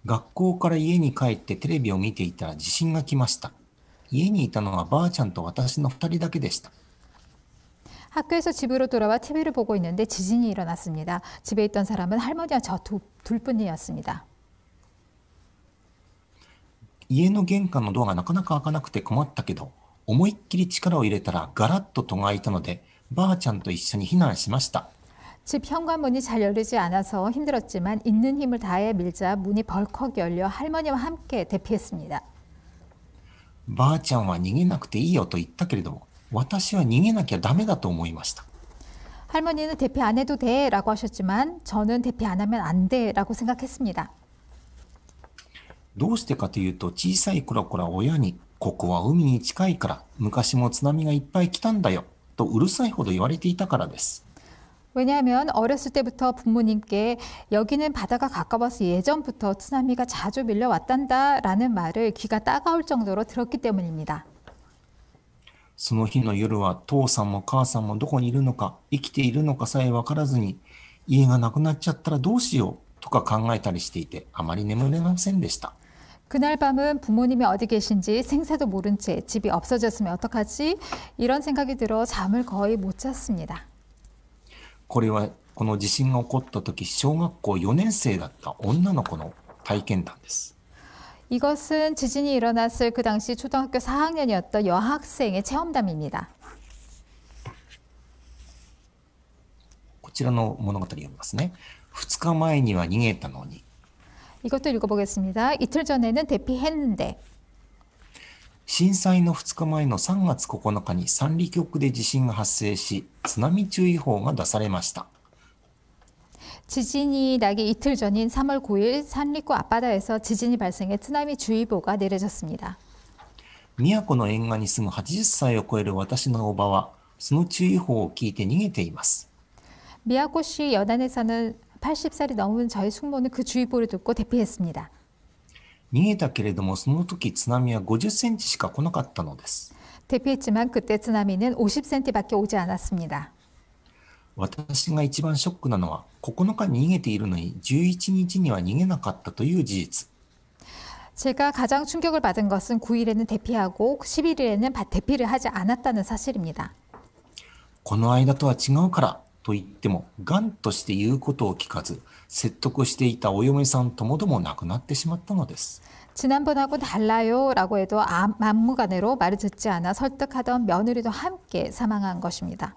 学校から家に帰ってテレビを見ていたら地震が来ました。家にいたのはばあちゃんと私の2人だけでした。 학교에서 집으로 돌아와 TV를 보고 있는데 지진이 일어났습니다. 집에 있던 사람은 할머니와 저 두, 둘뿐이었습니다. 家の玄関のドアがなかなか開かなくて困ったけど 思いっきり力を入れたらガラッと戸が開いたのでばあちゃんと一緒に避難しました。집 현관문이 잘 열리지 않아서 힘들었지만 있는 힘을 다해 밀자 문이 벌컥 열려 할머니와 함께 대피했습니다. ばあちゃんは逃げなくていいよと言ったけれども私は逃げなきゃダメだと思いました 할머니는 대피 안 해도 돼 라고 하셨지만 저는 대피 안 하면 안돼 라고 생각했습니다. どうしてかというと小さい頃から親にここは海に近いから、昔も津波がいっぱい来たんだよ、とうるさいほど言われていたからです。왜냐하면어렸을때부터부모님께여기는바다가가까워서예전부터쓰나미가자주밀려왔단다라는말을귀가따가울정도로들었기때문입니다その日の夜は父さんも母さんもどこにいるのか生きているのかさえ分からずに家がなくなっちゃったらどうしようとか考えたりしていてあまり眠れませんでした。 그날 밤은 부모님이 어디 계신지 생사도 모른 채 집이 없어졌으면 어떡하지? 이런 생각이 들어 잠을 거의 못 잤습니다. これはこの地震が起こった時小学校4年生だった女の子の体験談です。 이것은 지진이 일어났을 그 당시 초등학교 4학년이었던 여학생의 체험담입니다. こちらの物語を読みますね。2日前には逃げたのに 이것도 읽어보겠습니다. 이틀 전에는 대피했는데 震災の2日前の3月9日に三里局で地震が発生し津波注意報が出されました。 지진이 나기 이틀 전인 3월 9일 산리쿠 앞바다에서 지진이 발생해 쓰나미 주의보가 내려졌습니다. 宮古の沿岸に住む80歳を超える私のおばはその注意報を聞いて逃げています。宮古市연안에 사는 80살이 넘은 저의 숙모는 그 주의보를 듣고 대피했습니다. 逃げたけれどもその時津波は50センチしか来なかったのです. 대피했지만 그때 쓰나미는 50cm밖에 오지 않았습니다. 私が一番ショックなのは9日に逃げているのに11日には逃げなかったという事実. 제가 가장 충격을 받은 것은 9일에는 대피하고 11일에는 대피를 하지 않았다는 사실입니다. この間とは違うからと言っても、癌として言うことを聞かず、説得していたお嫁さんともども亡くなってしまったのです。지난번하고달라요라고해도무로말을듣지않아설득하던며느리도함께사망한것입니다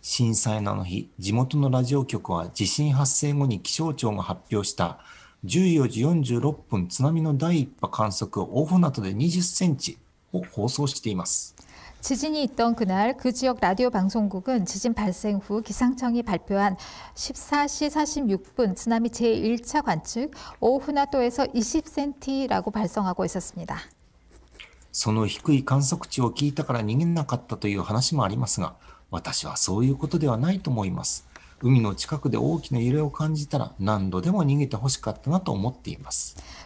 震災の日、地元のラジオ局は地震発生後に気象庁が発表した14時46分津波の第1波観測大船渡で20センチを放送しています。 지진이 있던 그날 그 지역 라디오 방송국은 지진 발생 후 기상청이 발표한 14시 46분 쓰나미 제1차 관측 오후나토에서 20cm라고 발송하고 있었습니다. その低い観測値を聞いたから逃げなかったという話もありますが、私はそういうことではないと思います。海の近くで大きな揺れを感じたら何度でも逃げてほしかったなと思っています。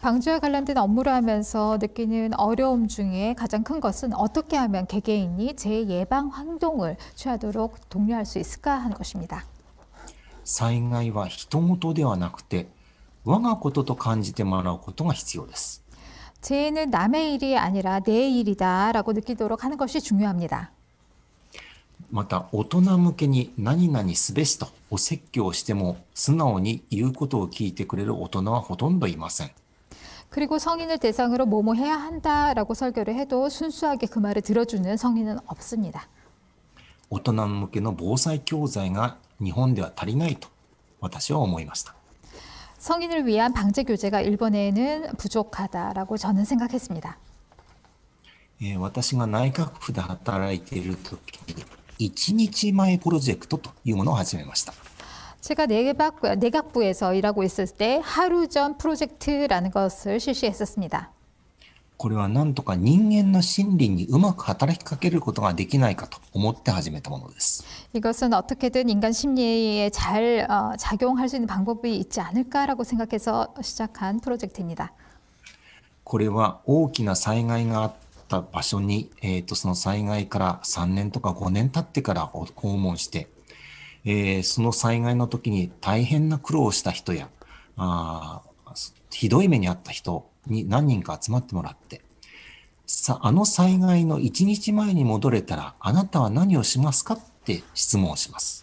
방주와 관련된 업무를 하면서 느끼는 어려움 중에 가장 큰 것은 어떻게 하면 개개인이 재예방 행동을 취하도록 독려할 수 있을까 하는 것입니다. 災害は人事ではなくて我がことと感じてもらうことが必要です. 재해는 남의 일이 아니라 내 일이다라고 느끼도록 하는 것이 중요합니다. また大人向けに何々すべしとお説教しても素直に言うことを聞いてくれる大人はほとんどいません。 그리고 성인을 대상으로 뭐뭐 해야 한다라고 설교를 해도 순수하게 그 말을 들어주는 성인은 없습니다. 大人向けの防災教材が日本では足りないと私は思いました. 성인을 위한 방제 교재가 일본에는 부족하다라고 저는 생각했습니다. 私が内閣府で働いている時1日前プロジェクトというものを始めました 예, 제가 내각부, 네 내각부에서 네 일하고 있을 때 하루 전 프로젝트라는 것을 실시했었습니다. これはなんとか人間の心理にうまく働きかけることができないかと思って始めたものです. 이것은 어떻게든 인간 심리에 잘 어, 작용할 수 있는 방법이 있지 않을까라고 생각해서 시작한 프로젝트입니다. これは大きな災害があった場所に、えー、とその災害から3年とか5年経ってから訪問して えー、その災害の時に大変な苦労をした人や、あひどい目に遭った人に何人か集まってもらって、さあの災害の1日前に戻れたら、あなたは何をしますかって質問をします。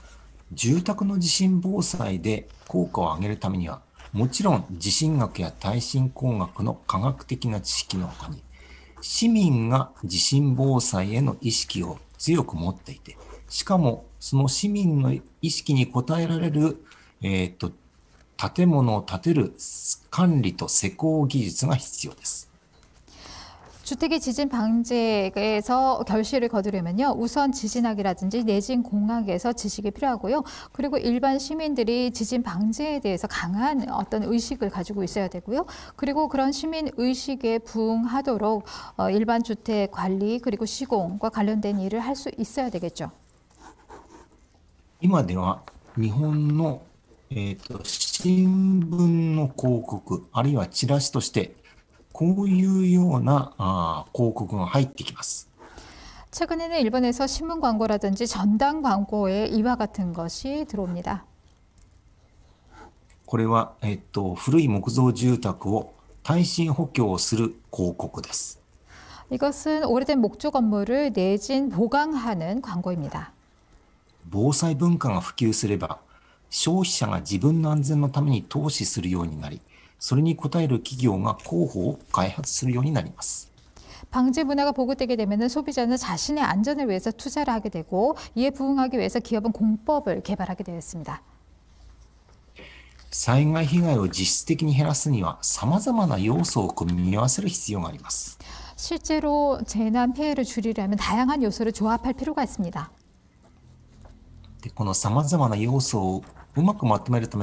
住宅の地震防災で効果を上げるためには、もちろん地震学や耐震工学の科学的な知識の他に、市民が地震防災への意識を強く持っていて、しかもその市民の意識に応えられる、えっ、ー、と、建物を建てる管理と施工技術が必要です。 주택의 지진 방지에서 결실을 거두려면요. 우선 지진학이라든지 내진 공학에서 지식이 필요하고요. 그리고 일반 시민들이 지진 방지에 대해서 강한 어떤 의식을 가지고 있어야 되고요. 그리고 그런 시민 의식에 부응하도록 어, 일반 주택 관리 그리고 시공과 관련된 일을 할 수 있어야 되겠죠. 今では日本の、えーと、と新聞の広告あるいはチラシとしてこういうようなあ広告が入ってきます。최근에는일본에서신문광고라든지전당광고에이와같은것이들어옵니다これは、えっと、古い木造住宅を耐震補強する広告です。이것은오래된목조건물을내진보강하는광고입니다防災文化が普及すれば消費者が自分の安全のために投資するようになりそれに応える企業が候補を開発するようになります。 방제 문화가 보급되게 되면 소비자는 자신의 안전을 위해서 투자를 하게 되고 이에 부응하기 위해서 기업은 공법을 개발하게 되었습니다. 災害被害を実質的に減らすには様々な要素を組み合わせる必要があります。 실제로 재난 피해를 줄이려면 다양한 요소를 조합할 필요가 있습니다. この様々な要素をうまくまとめるために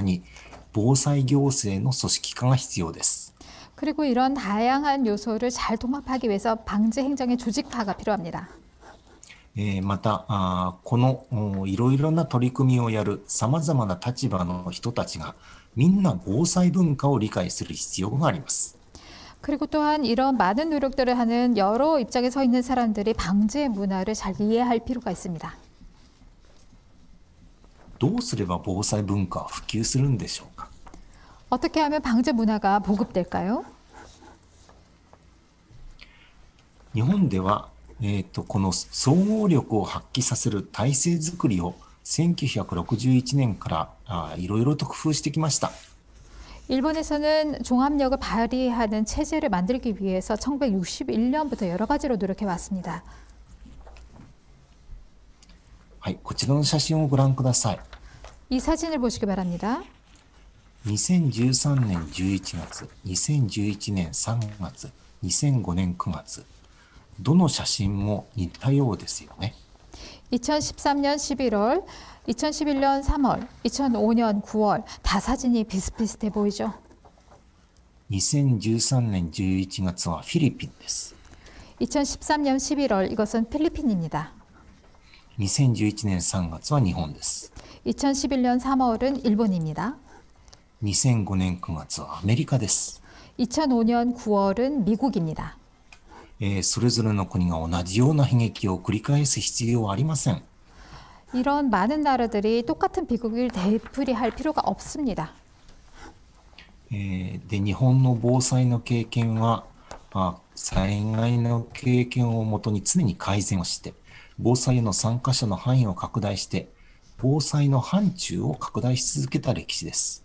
防災行政の組織化が必要です。 그리고 이런 다양한 요소를 잘 통합하기 위해서 방지 행정의 조직화가 필요합니다. またこのいろいろな取り組みをやるさまざまな立場の人たちがみんな防災文化を理解する必要があります。 그리고 또한 이런 많은 노력들을 하는 여러 입장에 서 있는 사람들이 방지의 문화를 잘 이해할 필요가 있습니다. どうすれば防災文化は普及するんでしょう 어떻게 하면 방제 문화가 보급될까요? 日本ではえーとこの総合力を発揮させる体制づりを1 9 6 1年からあいろいろと工夫してきました 일본에서는 종합력을 발휘하는 체제를 만들기 위해서 1961년부터 여러 가지로 노력해 왔습니다. はい、こちらの写真をご覧ください。이 사진을 보시기 바랍니다. 2013年11月、2011年3月、2005年9月、どの写真も似たようですよね。2013년11월2011년3월2005년9월다사진이비슷비슷해보이죠2013년11月は필리핀です2013년11월이것은필리핀입니다2011년3月は일본です2011년3월은일본입니다2005年9月はアメリカです。2005년9월은미국입니다에それぞれの国が同じような悲劇を繰り返す必要はありません이런많은나라들이똑같은비극을되풀이할필요가없습니다에で日本の防災の経験は災害の経験をもとに常に改善をして防災の参加者の範囲を拡大して防災の範疇を拡大し続けた歴史です。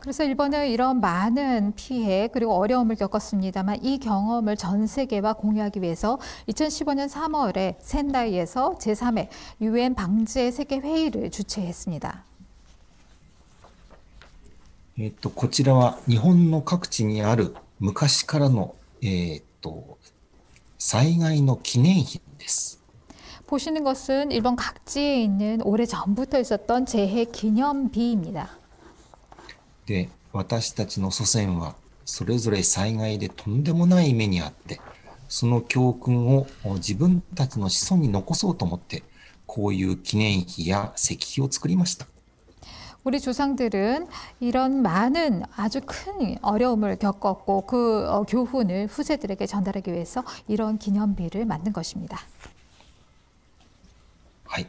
그래서 일본은 이런 많은 피해 그리고 어려움을 겪었습니다만 이 경험을 전 세계와 공유하기 위해서 2015년 3월에 센다이에서 제3회 유엔 방재 세계 회의를 주최했습니다. えっとこちらは日本の各地にある昔からのえっと災害の記念碑です 예, 보시는 것은 일본 각지에 있는 오래전부터 있었던 재해 기념비입니다. で、私たちの祖先はそれぞれ災害でとんでもない目にあって、その教訓を自分たちの子孫に残そうと思って、こういう記念碑や石碑を作りました。우리조상들은이런많은아주큰어려움을겪었고그교훈을후세들에게전달하기위해서이런기념비를만든것입니다はい。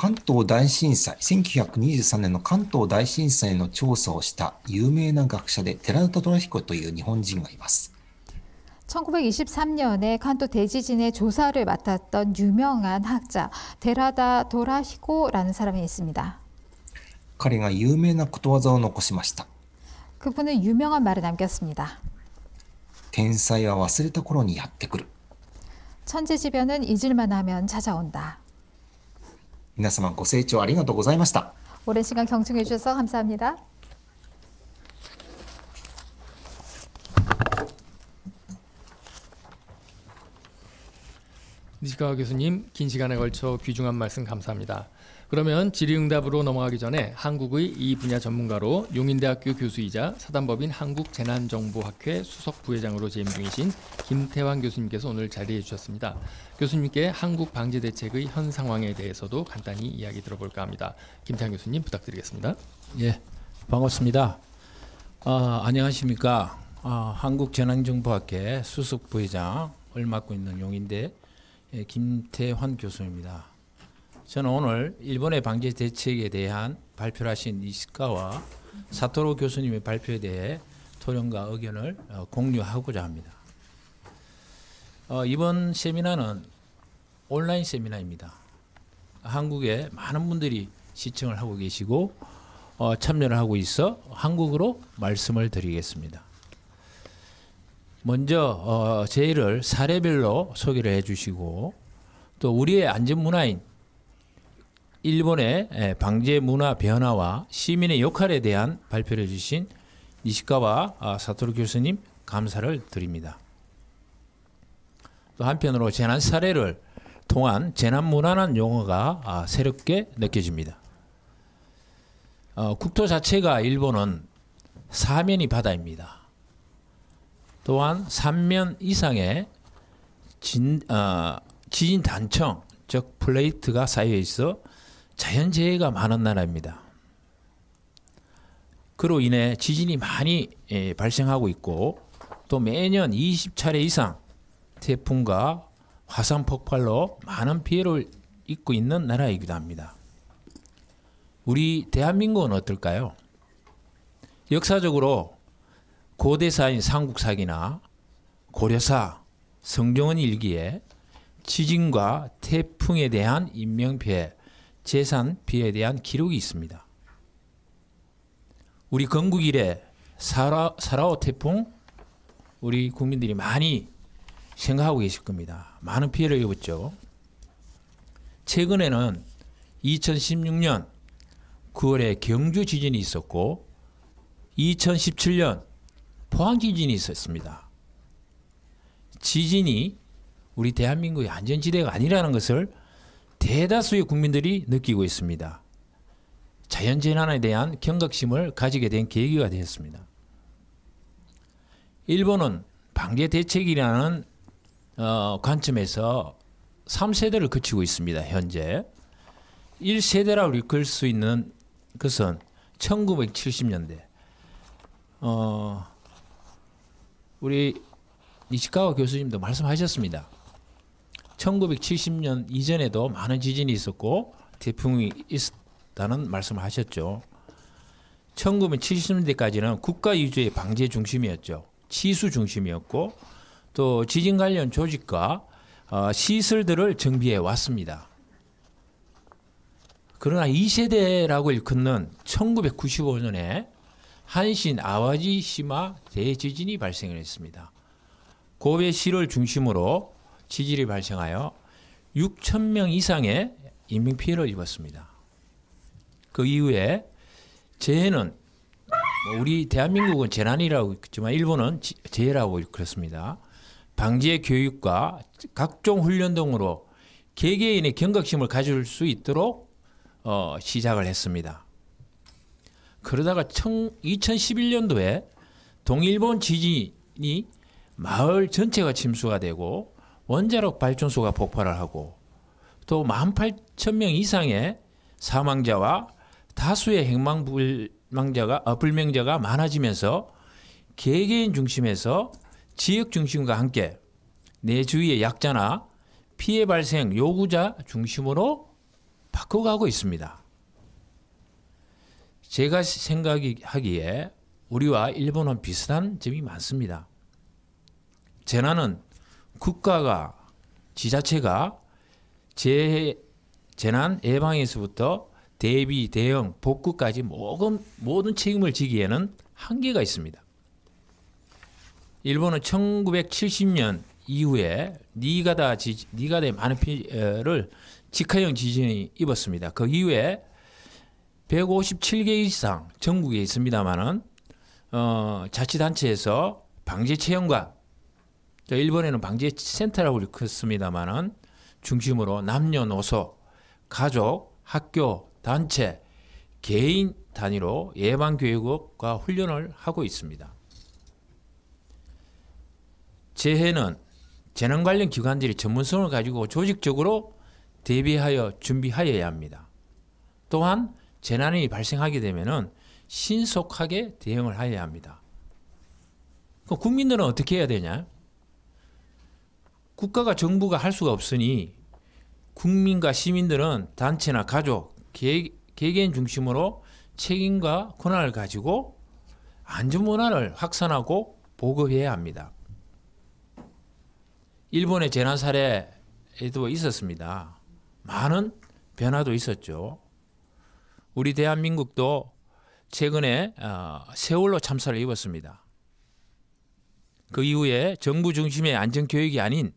関東大震災、1923年の関東大震災の調査をした有名な学者で寺田虎彦という日本人がいます。1923年에関東대지진의조사를맡았던유명한학자테라다도라彼が有名なことわざを残しました그분은유명한말을남겼습天才は忘れた頃にやってくる천재지변은잊을만하면찾아온다皆様ご清聴ありがとうございました。 오랜 시간 경청해 주셔서 감사합니다. 니시카와 교수님, 긴 시간에 걸쳐 귀중한 말씀 감사합니다. 그러면 질의응답으로 넘어가기 전에 한국의 이 분야 전문가로 용인대학교 교수이자 사단법인 한국재난정보학회 수석부회장으로 재임 중이신 김태환 교수님께서 오늘 자리해 주셨습니다. 교수님께 한국 방제 대책의 현 상황에 대해서도 간단히 이야기 들어볼까 합니다. 김태환 교수님 부탁드리겠습니다. 예, 반갑습니다. 어, 안녕하십니까? 어, 아, 한국재난정보학회 수석부회장을 맡고 있는 용인대 예, 김태환 교수입니다. 저는 오늘 일본의 방제 대책에 대한 발표하신 이시카와 사토로 교수님의 발표에 대해 토론과 의견을 어, 공유하고자 합니다. 어, 이번 세미나는 온라인 세미나입니다. 한국에 많은 분들이 시청을 하고 계시고 어, 참여를 하고 있어 한국어로 말씀을 드리겠습니다. 먼저 어, 제의를 사례별로 소개를 해주시고 또 우리의 안전 문화인 일본의 방제 문화 변화와 시민의 역할에 대한 발표를 해주신 이시카와 아, 사토루 교수님 감사를 드립니다. 또 한편으로 재난 사례를 통한 재난 문화란 용어가 아, 새롭게 느껴집니다. 어, 국토 자체가 일본은 사면이 바다입니다. 또한 3면 이상의 진, 어, 지진 단청, 즉 플레이트가 쌓여 있어 자연재해가 많은 나라입니다. 그로 인해 지진이 많이 예, 발생하고 있고 또 매년 20차례 이상 태풍과 화산 폭발로 많은 피해를 입고 있는 나라이기도 합니다. 우리 대한민국은 어떨까요? 역사적으로 고대사인 삼국사기나 고려사, 성종원 일기에 지진과 태풍에 대한 인명피해, 재산 피해에 대한 기록이 있습니다. 우리 건국 이래 사라, 사라오 태풍 우리 국민들이 많이 생각하고 계실 겁니다. 많은 피해를 입었죠. 최근에는 2016년 9월에 경주 지진이 있었고 2017년 포항 지진이 있었습니다. 지진이 우리 대한민국의 안전지대가 아니라는 것을 대다수의 국민들이 느끼고 있습니다. 자연재난에 대한 경각심을 가지게 된 계기가 되었습니다. 일본은 방제 대책이라는 어, 관점에서 3세대를 거치고 있습니다. 현재 1세대라고 일컬 수 있는 것은 1970년대 어, 우리 니시카와 교수님도 말씀하셨습니다. 1970년 이전에도 많은 지진이 있었고 태풍이 있었다는 말씀을 하셨죠. 1970년대까지는 국가 위주의 방제 중심이었죠. 치수 중심이었고 또 지진 관련 조직과 어, 시설들을 정비해 왔습니다. 그러나 2세대라고 일컫는 1995년에 한신 아와지시마 대지진이 발생을 했습니다. 고베시를 중심으로 지진이 발생하여 6천 명 이상의 인명 피해를 입었습니다. 그 이후에 재해는 뭐 우리 대한민국은 재난이라고 있지만 일본은 재해라고 그렇습니다. 방지의 교육과 각종 훈련 등으로 개개인의 경각심을 가질 수 있도록 어, 시작을 했습니다. 그러다가 2011년도에 동일본 지진이 마을 전체가 침수가 되고 원자력 발전소가 폭발을 하고 또 18,000명 이상의 사망자와 다수의 행망불망자가 어, 불명자가 많아지면서 개개인 중심에서 지역 중심과 함께 내 주위의 약자나 피해 발생 요구자 중심으로 바꿔가고 있습니다. 제가 생각하기에 우리와 일본은 비슷한 점이 많습니다. 재난은 국가가 지자체가 재, 재난 예방에서부터 대비, 대응, 복구까지 모든, 모든 책임을 지기에는 한계가 있습니다. 일본은 1970년 이후에 니가다 지 니가다의 많은 피해를 직하형 지진이 입었습니다. 그 이후에 157개 이상 전국에 있습니다만은 어, 자치단체에서 방제 체험관 일본에는 방제 센터라고 읽습니다만은 중심으로 남녀노소 가족 학교 단체 개인 단위로 예방 교육과 훈련을 하고 있습니다. 재해는 재난 관련 기관들이 전문성을 가지고 조직적으로 대비하여 준비하여야 합니다. 또한 재난이 발생하게 되면은 신속하게 대응을 해야 합니다. 그 국민들은 어떻게 해야 되냐? 국가가 정부가 할 수가 없으니 국민과 시민들은 단체나 가족, 개, 개인 중심으로 책임과 권한을 가지고 안전 문화를 확산하고 보급해야 합니다. 일본의 재난 사례에도 있었습니다. 많은 변화도 있었죠. 우리 대한민국도 최근에 어, 세월로 참사를 입었습니다. 그 이후에 정부 중심의 안전교육이 아닌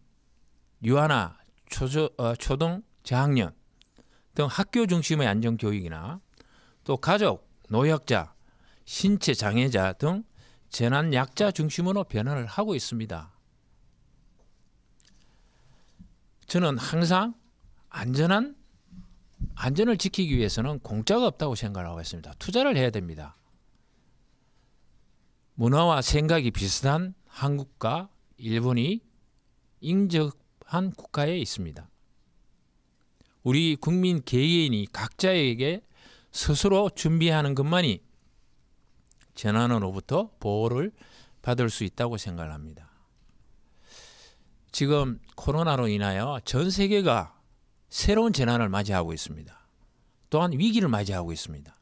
유아나 초조, 어, 초등 재학년 등 학교 중심의 안전교육이나 또 가족, 노약자, 신체 장애자 등 재난 약자 중심으로 변화를 하고 있습니다. 저는 항상 안전한 안전을 지키기 위해서는 공짜가 없다고 생각하고 있습니다. 투자를 해야 됩니다. 문화와 생각이 비슷한 한국과 일본이 인접한 국가에 있습니다. 우리 국민 개개인이 각자에게 스스로 준비하는 것만이 재난으로부터 보호를 받을 수 있다고 생각합니다. 지금 코로나로 인하여 전 세계가 새로운 재난을 맞이하고 있습니다. 또한 위기를 맞이하고 있습니다.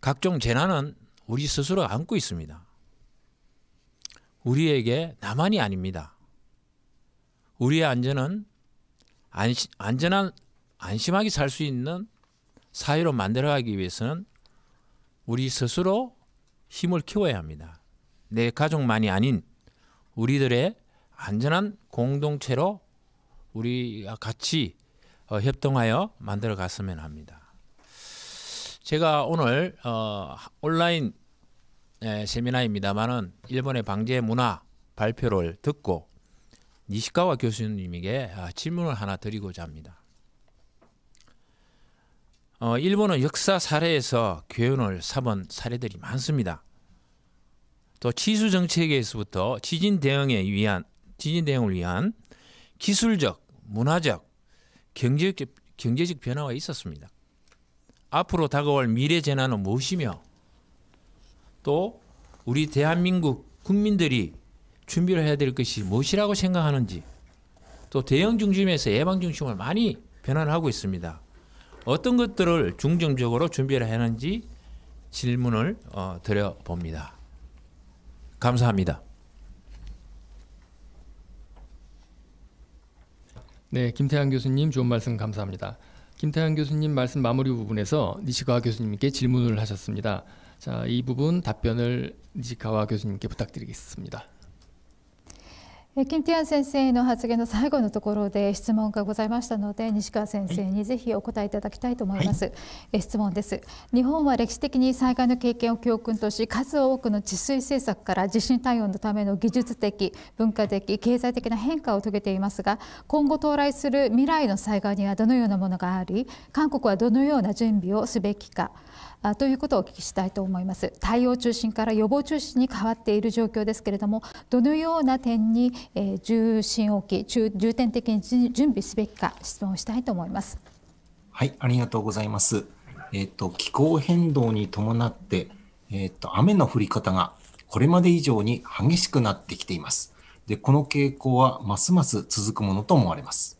각종 재난은 우리 스스로 안고 있습니다. 우리에게 나만이 아닙니다. 우리의 안전은 안시, 안전한 안심하게 살 수 있는 사회로 만들어가기 위해서는 우리 스스로 힘을 키워야 합니다. 내 가족만이 아닌 우리들의 안전한 공동체로 우리가 같이 어, 협동하여 만들어 갔으면 합니다. 제가 오늘 어, 온라인 에, 예, 세미나입니다만은 일본의 방제 문화 발표를 듣고 니시카와 교수님에게 아, 질문을 하나 드리고자 합니다. 어, 일본은 역사 사례에서 교훈을 삼은 사례들이 많습니다. 또 치수 정책에서부터 지진 대응에 위한 지진 대응을 위한 기술적, 문화적, 경제적, 경제적 변화가 있었습니다. 앞으로 다가올 미래 재난은 무엇이며 또 우리 대한민국 국민들이 준비를 해야 될 것이 무엇이라고 생각하는지 또 대형 중심에서 예방 중심을 많이 변화를 하고 있습니다. 어떤 것들을 중점적으로 준비를 하는지 질문을 어, 드려봅니다. 감사합니다. 네, 김태환 교수님 좋은 말씀 감사합니다. 김태환 교수님 말씀 마무리 부분에서 니시가와 교수님께 질문을 하셨습니다. 자, 이 부분 답변을 니시가와 교수님께 부탁드리겠습니다. 金ティアン先生の発言の最後のところで質問がございましたので西川先生にぜひお答えいただきたいと思います、はい、質問です日本は歴史的に災害の経験を教訓とし数多くの治水政策から地震対応のための技術的文化的経済的な変化を遂げていますが今後到来する未来の災害にはどのようなものがあり韓国はどのような準備をすべきかということをお聞きしたいと思います対応中心から予防中心に変わっている状況ですけれどもどのような点に、重心を置き重点的に準備すべきか質問したいと思いますはいありがとうございますえっ、ー、と気候変動に伴ってえっ、ー、と雨の降り方がこれまで以上に激しくなってきていますでこの傾向はますます続くものと思われます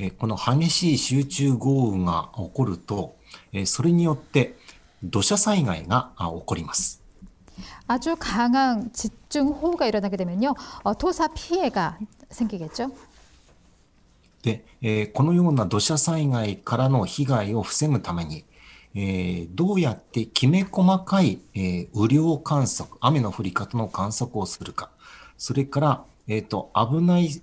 えこの激しい集中豪雨が起こると、えそれによって土砂災害が起こります。あ아주강한집중호우가일어나게되면요어토사피해가생기겠죠で、에このような土砂災害からの被害を防ぐためにえどうやってきめ細かい、え雨量観測、雨の降り方の観測をするか、それから、えっと、と危ない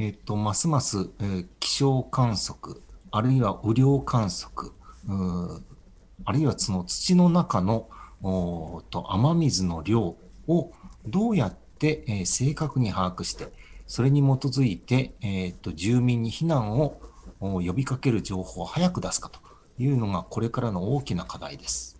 えっ、と、ますます、えー、気象観測、あるいは雨量観測、あるいはその土の中のおと雨水の量をどうやって、えー、正確に把握して、それに基づいて、えーと住民に避難を呼びかける情報を早く出すかというのが、これからの大きな課題です。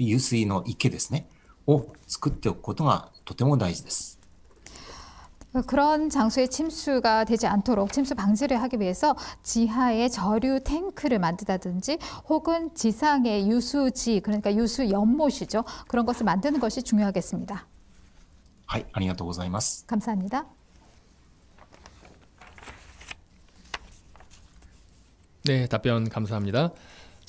湧水の池ですね。を作っておくことがとても大事です。 그런 장소에 침수가 되지 않도록 침수 방지를 하기 위해서 지하에 저류 탱크를 만든다든지 혹은 지상에 유수지 그러니까 유수 연못이죠 그런 것을 만드는 것이 중요하겠습니다. はいありがと 감사합니다. 네 답변 감사합니다.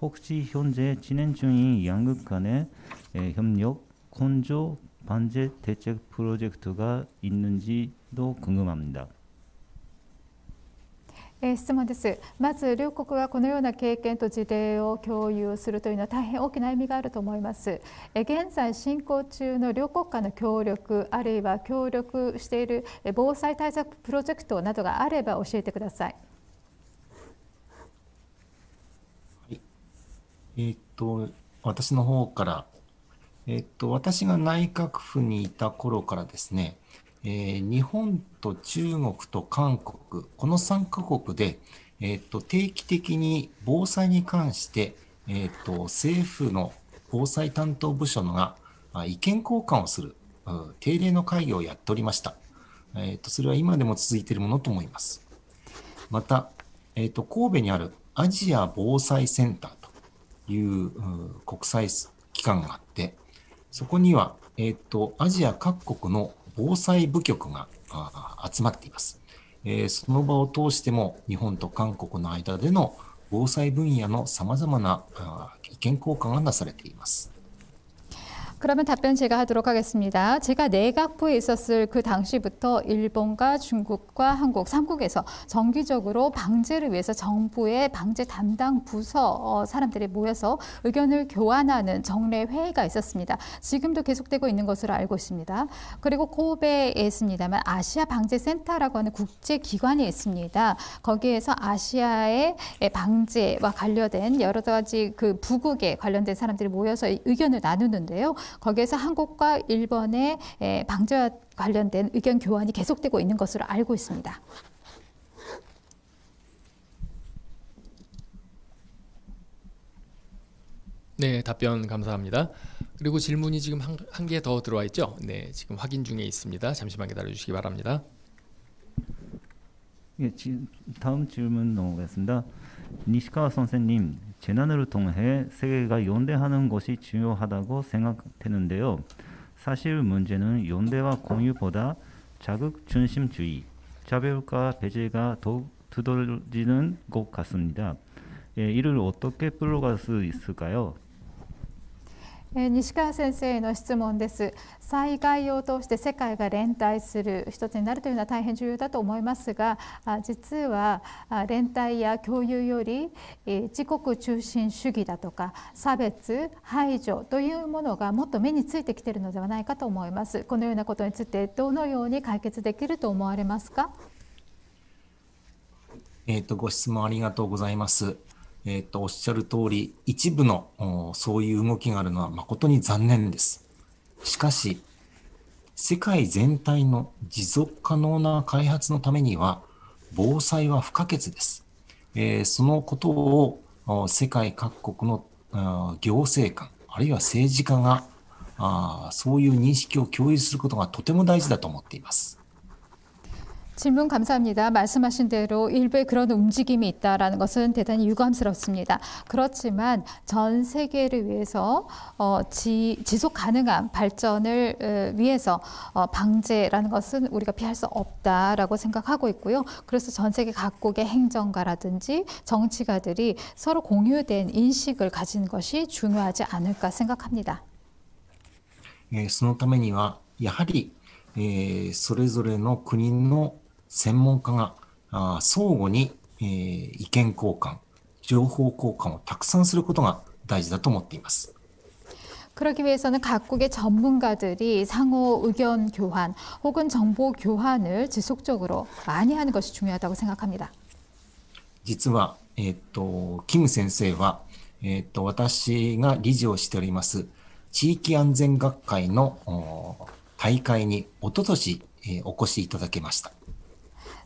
혹시현재진행중인양국간의협력건조반제대책프로젝트가있는지도궁금합니다え質問ですまず両国がこのような経験と事例を共有するというのは大変大きな意味があると思います、え現在進行中の両国間の協力あるいは協力している防災対策プロジェクトなどがあれば教えてください。えっ、と、私の方から、えっ、と、私が内閣府にいた頃からですね、えー、日本と中国と韓国、この3カ国で、えっ、と、定期的に防災に関して、えっ、と、政府の防災担当部署のが意見交換をする、定例の会議をやっておりました。えっ、と、それは今でも続いているものと思います。また、えっ、と、神戸にあるアジア防災センターいう国際機関があって、そこには、えっ、ー、と、アジア各国の防災部局が集まっています。えー、その場を通しても日本と韓国の間での防災分野のさまざまな意見交換がなされています。 그러면 답변 제가 하도록 하겠습니다. 제가 내각부에 있었을 그 당시부터 일본과 중국과 한국 삼국에서 정기적으로 방제를 위해서 정부의 방제 담당 부서 어, 사람들이 모여서 의견을 교환하는 정례 회의가 있었습니다. 지금도 계속되고 있는 것으로 알고 있습니다. 그리고 고베에 있습니다만 아시아 방제 센터라고 하는 국제 기관이 있습니다. 거기에서 아시아의 방제와 관련된 여러 가지 그 부국에 관련된 사람들이 모여서 의견을 나누는데요. 거기에서 한국과 일본의 방제와 관련된 의견 교환이 계속되고 있는 것으로 알고 있습니다. 네, 답변 감사합니다. 그리고 질문이 지금 한 개 더 들어와 있죠? 네, 지금 확인 중에 있습니다. 잠시만 기다려 주시기 바랍니다. 예, 지금 다음 질문 넘어가겠습니다. 니시카와 선생님, 재난을 통해 세계가 연대하는 것이 중요하다고 생각되는데요. 사실 문제는 연대와 공유보다 자극 중심주의, 차별과 배제가 더욱 두드러지는 것 같습니다. 예, 이를 어떻게 풀어갈 수 있을까요? え西川先生への質問です災害を通して世界が連帯する一つになるというのは大変重要だと思いますがあ実はあ連帯や共有よりえ自国中心主義だとか差別排除というものがもっと目についてきているのではないかと思いますこのようなことについてどのように解決できると思われますかえーとご質問ありがとうございます。えーと、おっしゃる通り、一部のそういう動きがあるのは誠に残念です。しかし、世界全体の持続可能な開発のためには、防災は不可欠です。えー、そのことを世界各国の行政官、あるいは政治家があそういう認識を共有することがとても大事だと思っています。 질문 감사합니다. 말씀하신 대로 일부의 그런 움직임이 있다라는 것은 대단히 유감스럽습니다. 그렇지만 전 세계를 위해서 어, 지, 지속 가능한 발전을 위해서 어, 방제라는 것은 우리가 피할 수 없다라고 생각하고 있고요. 그래서 전 세계 각국의 행정가라든지 정치가들이 서로 공유된 인식을 가진 것이 중요하지 않을까 생각합니다. えそのためにはやはりえーそれぞれの国の 예, 専門家が相互に、意見交換、情報交換をたくさんすることが大事だと思っています。그러기위해서는각국의전문가들이상호의견교환혹은정보교환을지속적으로많이하는것이중요하다고생각합니다実はえっとキム先生はえっと私が理事をしております地域安全学会の大会におととしお越しいただけました。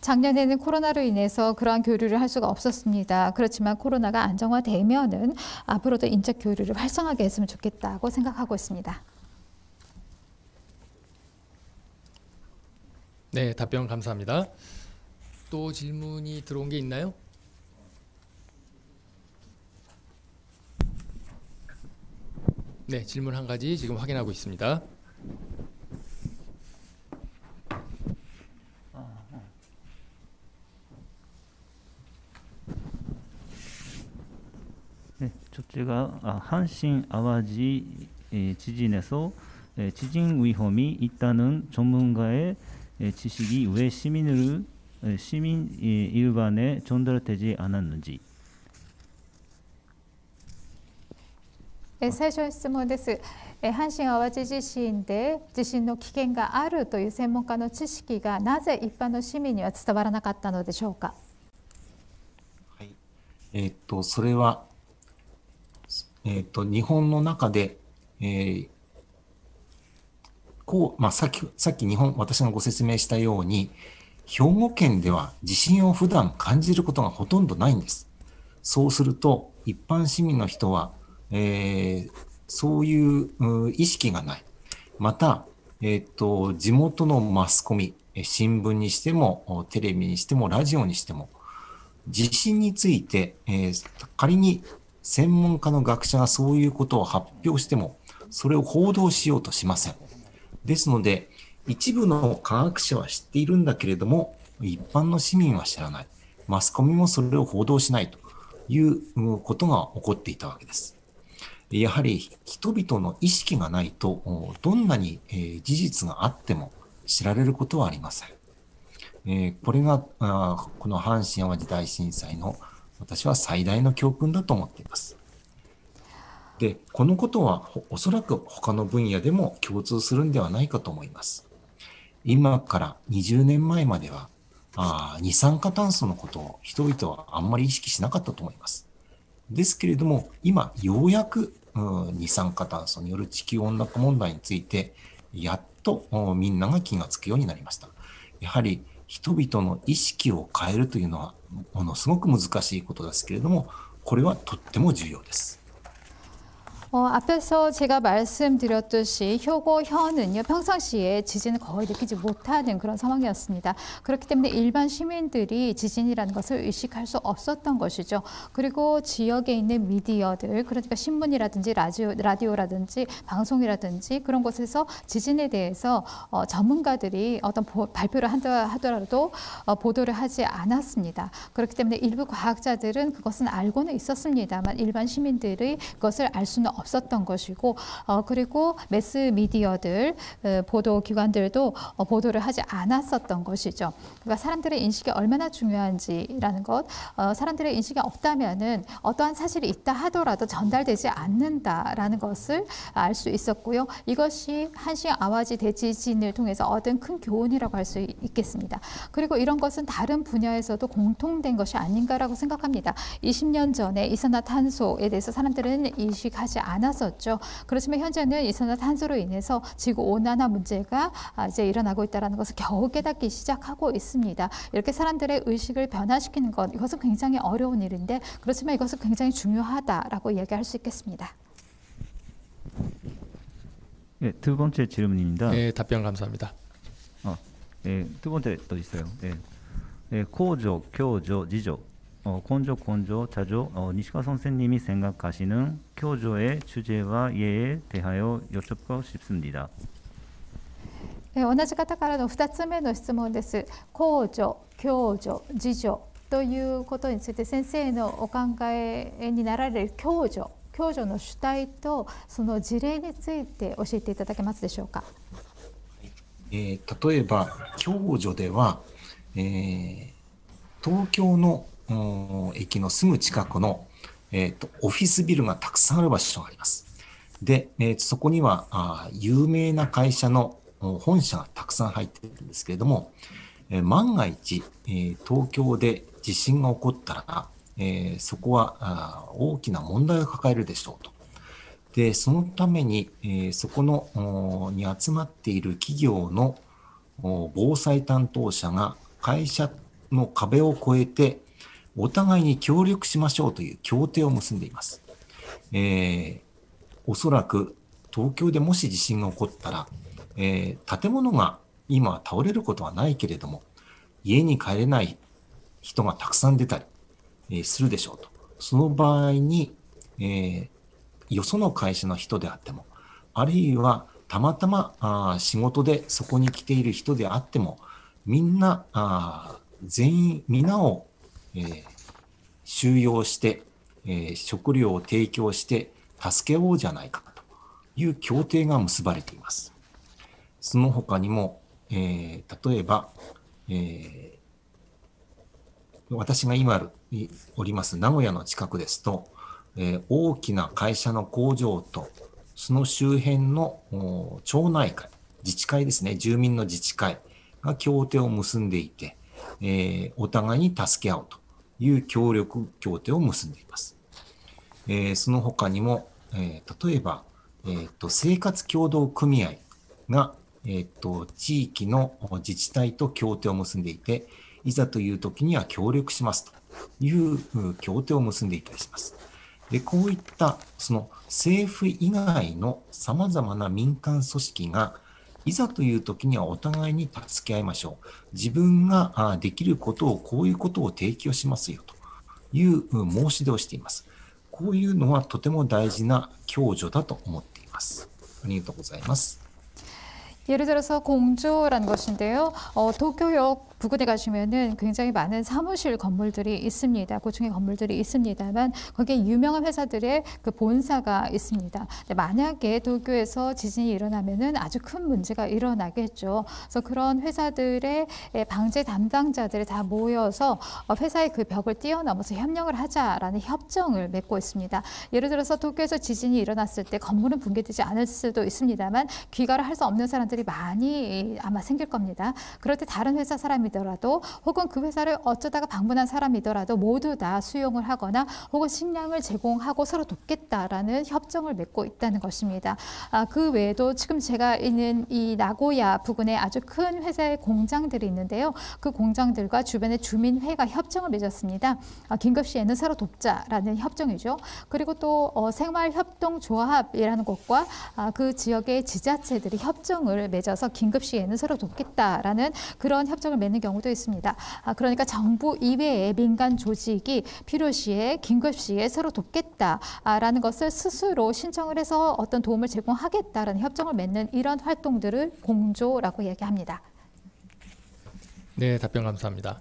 작년에는 코로나로 인해서 그러한 교류를 할 수가 없었습니다. 그렇지만 코로나가 안정화되면 앞으로도 인적 교류를 활성하게 화 했으면 좋겠다고 생각하고 있습니다. 네, 답변 감사합니다. 또 질문이 들어온 게 있나요? 네, 질문 한 가지 지금 확인하고 있습니다. ちょっと違う、あ、阪神、淡路、えー、知事ねそ、えー、知人ウィホミ、イったぬん、ちょむんがえ、知識ぎ、上市民ぬる、え市民、えー、いるばね、ちょんだらてじ、あな最初の質問です。え阪神・淡路地震で地震の危険があるという専門家の知識がなぜ一般の市民には伝わらなかったのでしょうか。はい、えー、っとそれはえっ、ー、と、日本の中で、えー、こう、まあ、さっき、さっき日本、私がご説明したように、兵庫県では地震を普段感じることがほとんどないんです。そうすると、一般市民の人は、えー、そういう意識がない。また、えっ、ー、と、地元のマスコミ、新聞にしても、テレビにしても、ラジオにしても、地震について、えー、仮に専門家の学者がそういうことを発表しても、それを報道しようとしません。ですので、一部の科学者は知っているんだけれども、一般の市民は知らない。マスコミもそれを報道しないということが起こっていたわけです。やはり人々の意識がないと、どんなに事実があっても知られることはありません。これが、この阪神・淡路大震災の私は最大の教訓だと思っています。で、このことはおそらく他の分野でも共通するんではないかと思います。今から20年前までは、あ二酸化炭素のことを人々はあんまり意識しなかったと思います。ですけれども、今、ようやく、う二酸化炭素による地球温暖化問題について、やっとみんなが気がつくようになりました。やはり人々の意識を変えるというのはものすごく難しいことですけれども、これはとっても重要です。 어, 앞에서 제가 말씀드렸듯이 효고 현은요 평상시에 지진을 거의 느끼지 못하는 그런 상황이었습니다. 그렇기 때문에 일반 시민들이 지진이라는 것을 의식할 수 없었던 것이죠. 그리고 지역에 있는 미디어들 그러니까 신문이라든지 라디오, 라디오라든지 방송이라든지 그런 곳에서 지진에 대해서 어, 전문가들이 어떤 보, 발표를 한다 하더라도 어, 보도를 하지 않았습니다. 그렇기 때문에 일부 과학자들은 그것은 알고는 있었습니다만 일반 시민들이 그것을 알 수는 없었던 것이고 어, 그리고 매스 미디어들 어, 보도 기관들도 어, 보도를 하지 않았었던 것이죠. 그러니까 사람들의 인식이 얼마나 중요한지라는 것, 어, 사람들의 인식이 없다면은 어떠한 사실이 있다 하더라도 전달되지 않는다라는 것을 알 수 있었고요. 이것이 한시 아와지 대지진을 통해서 얻은 큰 교훈이라고 할 수 있겠습니다. 그리고 이런 것은 다른 분야에서도 공통된 것이 아닌가라고 생각합니다. 20년 전에 이산화탄소에 대해서 사람들은 인식하지 않 않았었죠. 그렇지만 현재는 이산화탄소로 인해서 지구 온난화 문제가 아, 이제 일어나고 있다는 것을 겨우 깨닫기 시작하고 있습니다. 이렇게 사람들의 의식을 변화시키는 것 이것은 굉장히 어려운 일인데 그렇지만 이것은 굉장히 중요하다라고 얘기할 수 있겠습니다. 네, 두 번째 질문입니다. 네, 답변 감사합니다. 어, 네, 두 번째 또 있어요. 네, 네 고조, 교조, 지조 根性根性자조어니시카に생님이생각하시는교조의주제와예에대하여여쭙고싶습同じ方からの2つ目の質問です。公助、共助、自助ということについて先生のお考えになられる共助、共助の主体とその事例について教えていただけますでしょうか。えー、例えば共助では、えー、東京の駅のすぐ近くの、えーと、オフィスビルがたくさんある場所があります。で、えー、そこにはあ有名な会社の本社がたくさん入っているんですけれども、えー、万が一、えー、東京で地震が起こったら、えそこはあ大きな問題を抱えるでしょうと。で、そのために、えそこのに集まっている企業の防災担当者が会社の壁を越えて、お互いに協力しましょうという協定を結んでいます。えー、おそらく東京でもし地震が起こったら、えー、建物が今は倒れることはないけれども、家に帰れない人がたくさん出たり、えー、するでしょうと。その場合に、えー、よその会社の人であっても、あるいはたまたまあ仕事でそこに来ている人であっても、みんな、あ全員、皆をえー、収容して、えー、食料を提供して助けようじゃないかという協定が結ばれています。その他にも、えー、例えば、え私が今おります名古屋の近くですと、え大きな会社の工場とその周辺の町内会、自治会ですね、住民の自治会が協定を結んでいて、えー、お互いに助け合うという協力協定を結んでいます。えー、その他にも、えー、例えば、えーと、生活協同組合が、えーと、と地域の自治体と協定を結んでいて、いざという時には協力しますという協定を結んでいたりします。で、こういったその政府以外の様々な民間組織がいざという時にはお互いに助け合いましょう。自分ができることを、こういうことを提供しますよという申し出をしています。こういうのはとても大事な共助だと思っています。ありがとうございます。예를들어서공조라는것인데요어도교역 부근에 가시면은 굉장히 많은 사무실 건물들이 있습니다. 고층의 건물들이 있습니다만 거기에 유명한 회사들의 그 본사가 있습니다. 만약에 도쿄에서 지진이 일어나면은 아주 큰 문제가 일어나겠죠. 그래서 그런 회사들의 예, 방제 담당자들이 다 모여서 어, 회사의 그 벽을 뛰어넘어서 협력을 하자라는 협정을 맺고 있습니다. 예를 들어서 도쿄에서 지진이 일어났을 때 건물은 붕괴되지 않을 수도 있습니다만 귀가를 할 수 없는 사람들이 많이 아마 생길 겁니다. 그럴 때 다른 회사 사람이 사람이더라도 혹은 그 회사를 어쩌다가 방문한 사람이더라도 모두 다 수용을 하거나 혹은 식량을 제공하고 서로 돕겠다라는 협정을 맺고 있다는 것입니다. 아, 그 외에도 지금 제가 있는 이 나고야 부근에 아주 큰 회사의 공장들이 있는데요. 그 공장들과 주변의 주민회가 협정을 맺었습니다. 아, 긴급 시에는 서로 돕자라는 협정이죠. 그리고 또 어, 생활협동조합이라는 것과 아, 그 지역의 지자체들이 협정을 맺어서 긴급 시에는 서로 돕겠다라는 그런 협정을 맺는 되는 경우도 있습니다. 아, 그러니까 정부 이외의 민간 조직이 필요시에 긴급시에 서로 돕겠다라는 것을 스스로 신청을 해서 어떤 도움을 제공하겠다는 협정을 맺는 이런 활동들을 공조라고 얘기합니다. 네, 답변 감사합니다.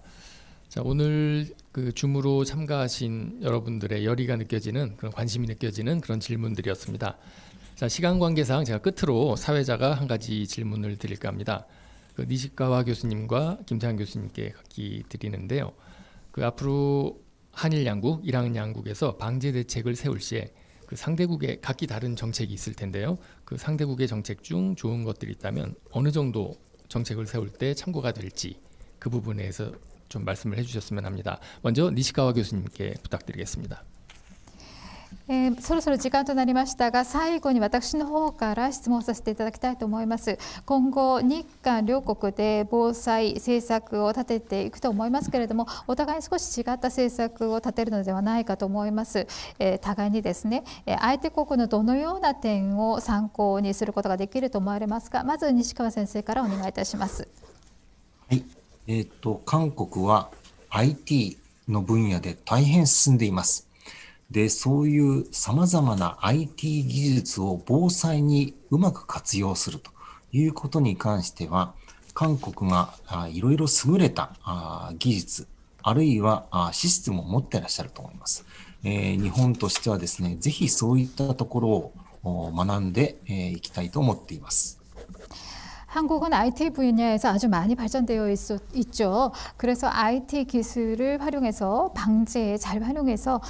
자, 오늘 그 줌으로 참가하신 여러분들의 열의가 느껴지는 그런 관심이 느껴지는 그런 질문들이었습니다. 자, 시간 관계상 제가 끝으로 사회자가 한 가지 질문을 드릴까 합니다. 그 니시카와 교수님과 김태환 교수님께 각기 드리는데요. 그 앞으로 한일 양국, 이랑 양국에서 방제 대책을 세울 시에 그 상대국의 각기 다른 정책이 있을 텐데요. 그 상대국의 정책 중 좋은 것들이 있다면 어느 정도 정책을 세울 때 참고가 될지 그 부분에서 좀 말씀을 해주셨으면 합니다. 먼저 니시카와 교수님께 부탁드리겠습니다. えー、そろそろ時間となりましたが最後に私の方から質問させていただきたいと思います今後日韓両国で防災政策を立てていくと思いますけれどもお互いに少し違った政策を立てるのではないかと思います、えー、互いにですね相手国のどのような点を参考にすることができると思われますかまず西川先生からお願いいたしますはいえーと、と韓国は IT の分野で大変進んでいますで、そういう様々な IT 技術を防災にうまく活用するということに関しては、韓国がいろいろ優れた技術、あるいはシステムを持ってらっしゃると思います。え日本としてはですね、ぜひそういったところを学んでいきたいと思っています。한국은 IT 분야에서아주많이발전되어있죠그래서 IT 기술을활용해서방제에잘활용해서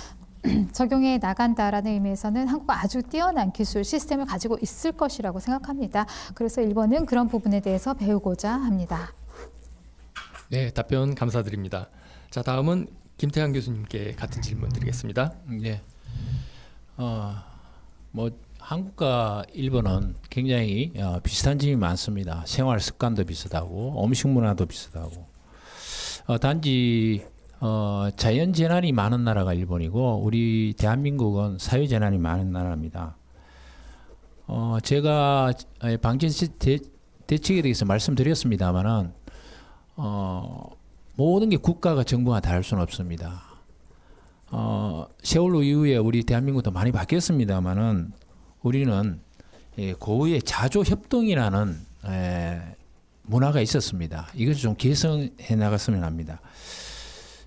적용해 나간다라는 의미에서는 한국과 아주 뛰어난 기술 시스템을 가지고 있을 것이라고 생각합니다. 그래서 일본은 그런 부분에 대해서 배우고자 합니다. 네, 답변 감사드립니다. 자, 다음은 김태환 교수님께 같은 질문 드리겠습니다. 네. 어, 뭐 한국과 일본은 굉장히 어, 비슷한 점이 많습니다. 생활 습관도 비슷하고 음식 문화도 비슷하고 어, 단지 어, 자연 재난이 많은 나라가 일본이고 우리 대한민국은 사회 재난이 많은 나라입니다. 어, 제가 방진 대책에 대해서 말씀드렸습니다만 어, 모든 게 국가가 정부와 다를 수는 없습니다. 어, 세월호 이후에 우리 대한민국도 많이 바뀌었습니다만 우리는 예, 고의 자조 협동이라는 문화가 있었습니다. 이것을 좀 개선해 나갔으면 합니다.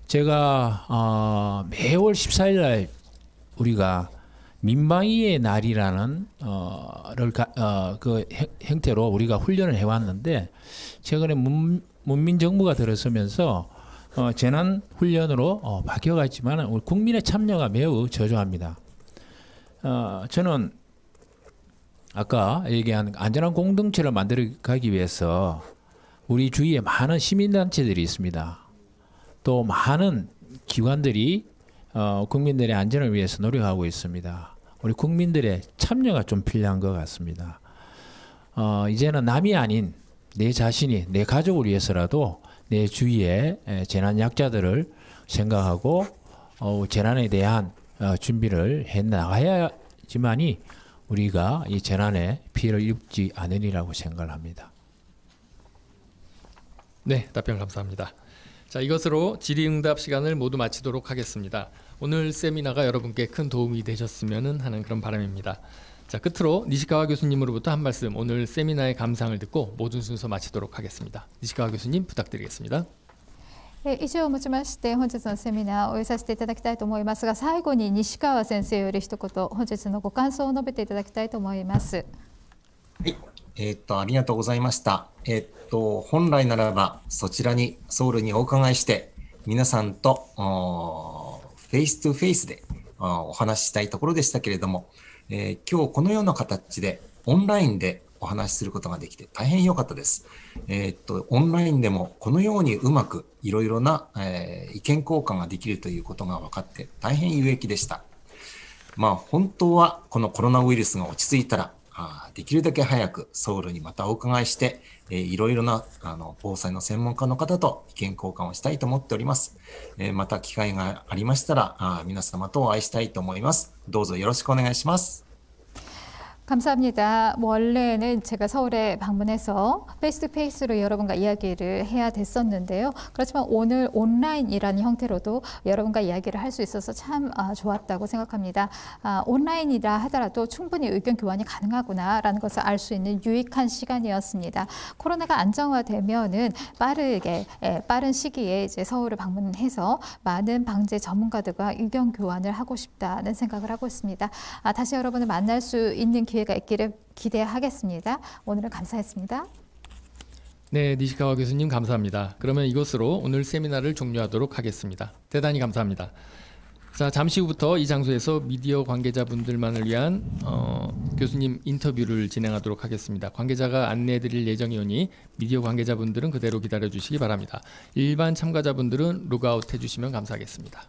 제가 어, 매월 14일 날 우리가 민방위의 날이라는 어를 어, 그 행, 태로 우리가 훈련을 해왔는데 최근에 문, 문민 정부가 들어서면서 어, 재난 훈련으로 어, 바뀌어갔지만 우리 국민의 참여가 매우 저조합니다. 어, 저는 아까 얘기한 안전한 공동체를 만들어 가기 위해서 우리 주위에 많은 시민단체들이 있습니다. 또 많은 기관들이 어, 국민들의 안전을 위해서 노력하고 있습니다. 우리 국민들의 참여가 좀 필요한 것 같습니다. 어, 이제는 남이 아닌 내 자신이 내 가족을 위해서라도 내 주위에 재난 약자들을 생각하고 어, 재난에 대한 어, 준비를 해 나가야지만이 우리가 이 재난에 피해를 입지 않으리라고 생각 합니다. 네, 답변 감사합니다. 자, 이것으로 질의응답 시간을 모두 마치도록 하겠습니다. 오늘 세미나가 여러분께 큰 도움이 되셨으면 하는 그런 바람입니다. 자, 끝으로 니시카와 교수님으로부터 한 말씀, 오늘 세미나의 감상을 듣고 모든 순서 마치도록 하겠습니다. 니시카와 교수님 부탁드리겠습니다. 以上をもちまして本日のセミナーを終えさせていただきたいと思いますが最後に西川先生より一言本日のご感想を述べていただきたいと思います。はい 네, えー、っと、ありがとうございました。えー、っと、本来ならば、そちらに、ソウルにお伺いして、皆さんと、フェイストゥフェイスでお話ししたいところでしたけれども、えー、今日このような形で、オンラインでお話しすることができて大変良かったです。えー、っと、オンラインでもこのようにうまくいろいろな、えー、意見交換ができるということが分かって大変有益でした。まあ本当はこのコロナウイルスが落ち着いたらあできるだけ早くソウルにまたお伺いして、えー、いろいろなあの防災の専門家の方と意見交換をしたいと思っております。えー、また機会がありましたらあ皆様とお会いしたいと思います。どうぞよろしくお願いします。 감사합니다. 뭐 원래는 제가 서울에 방문해서 페이스 투 페이스로 여러분과 이야기를 해야 됐었는데요. 그렇지만 오늘 온라인이라는 형태로도 여러분과 이야기를 할 수 있어서 참 아, 좋았다고 생각합니다. 아, 온라인이라 하더라도 충분히 의견 교환이 가능하구나라는 것을 알 수 있는 유익한 시간이었습니다. 코로나가 안정화되면은 빠르게 예, 빠른 시기에 이제 서울을 방문해서 많은 방제 전문가들과 의견 교환을 하고 싶다는 생각을 하고 있습니다. 아, 다시 여러분을 만날 수 있는 기회 기회가 있기를 기대하겠습니다. 오늘은 감사했습니다. 네, 니시카와 교수님 감사합니다. 그러면 이것으로 오늘 세미나를 종료하도록 하겠습니다. 대단히 감사합니다. 자, 잠시 후부터 이 장소에서 미디어 관계자분들만을 위한 어, 교수님 인터뷰를 진행하도록 하겠습니다. 관계자가 안내해드릴 예정이오니 미디어 관계자분들은 그대로 기다려주시기 바랍니다. 일반 참가자분들은 로그아웃 해주시면 감사하겠습니다.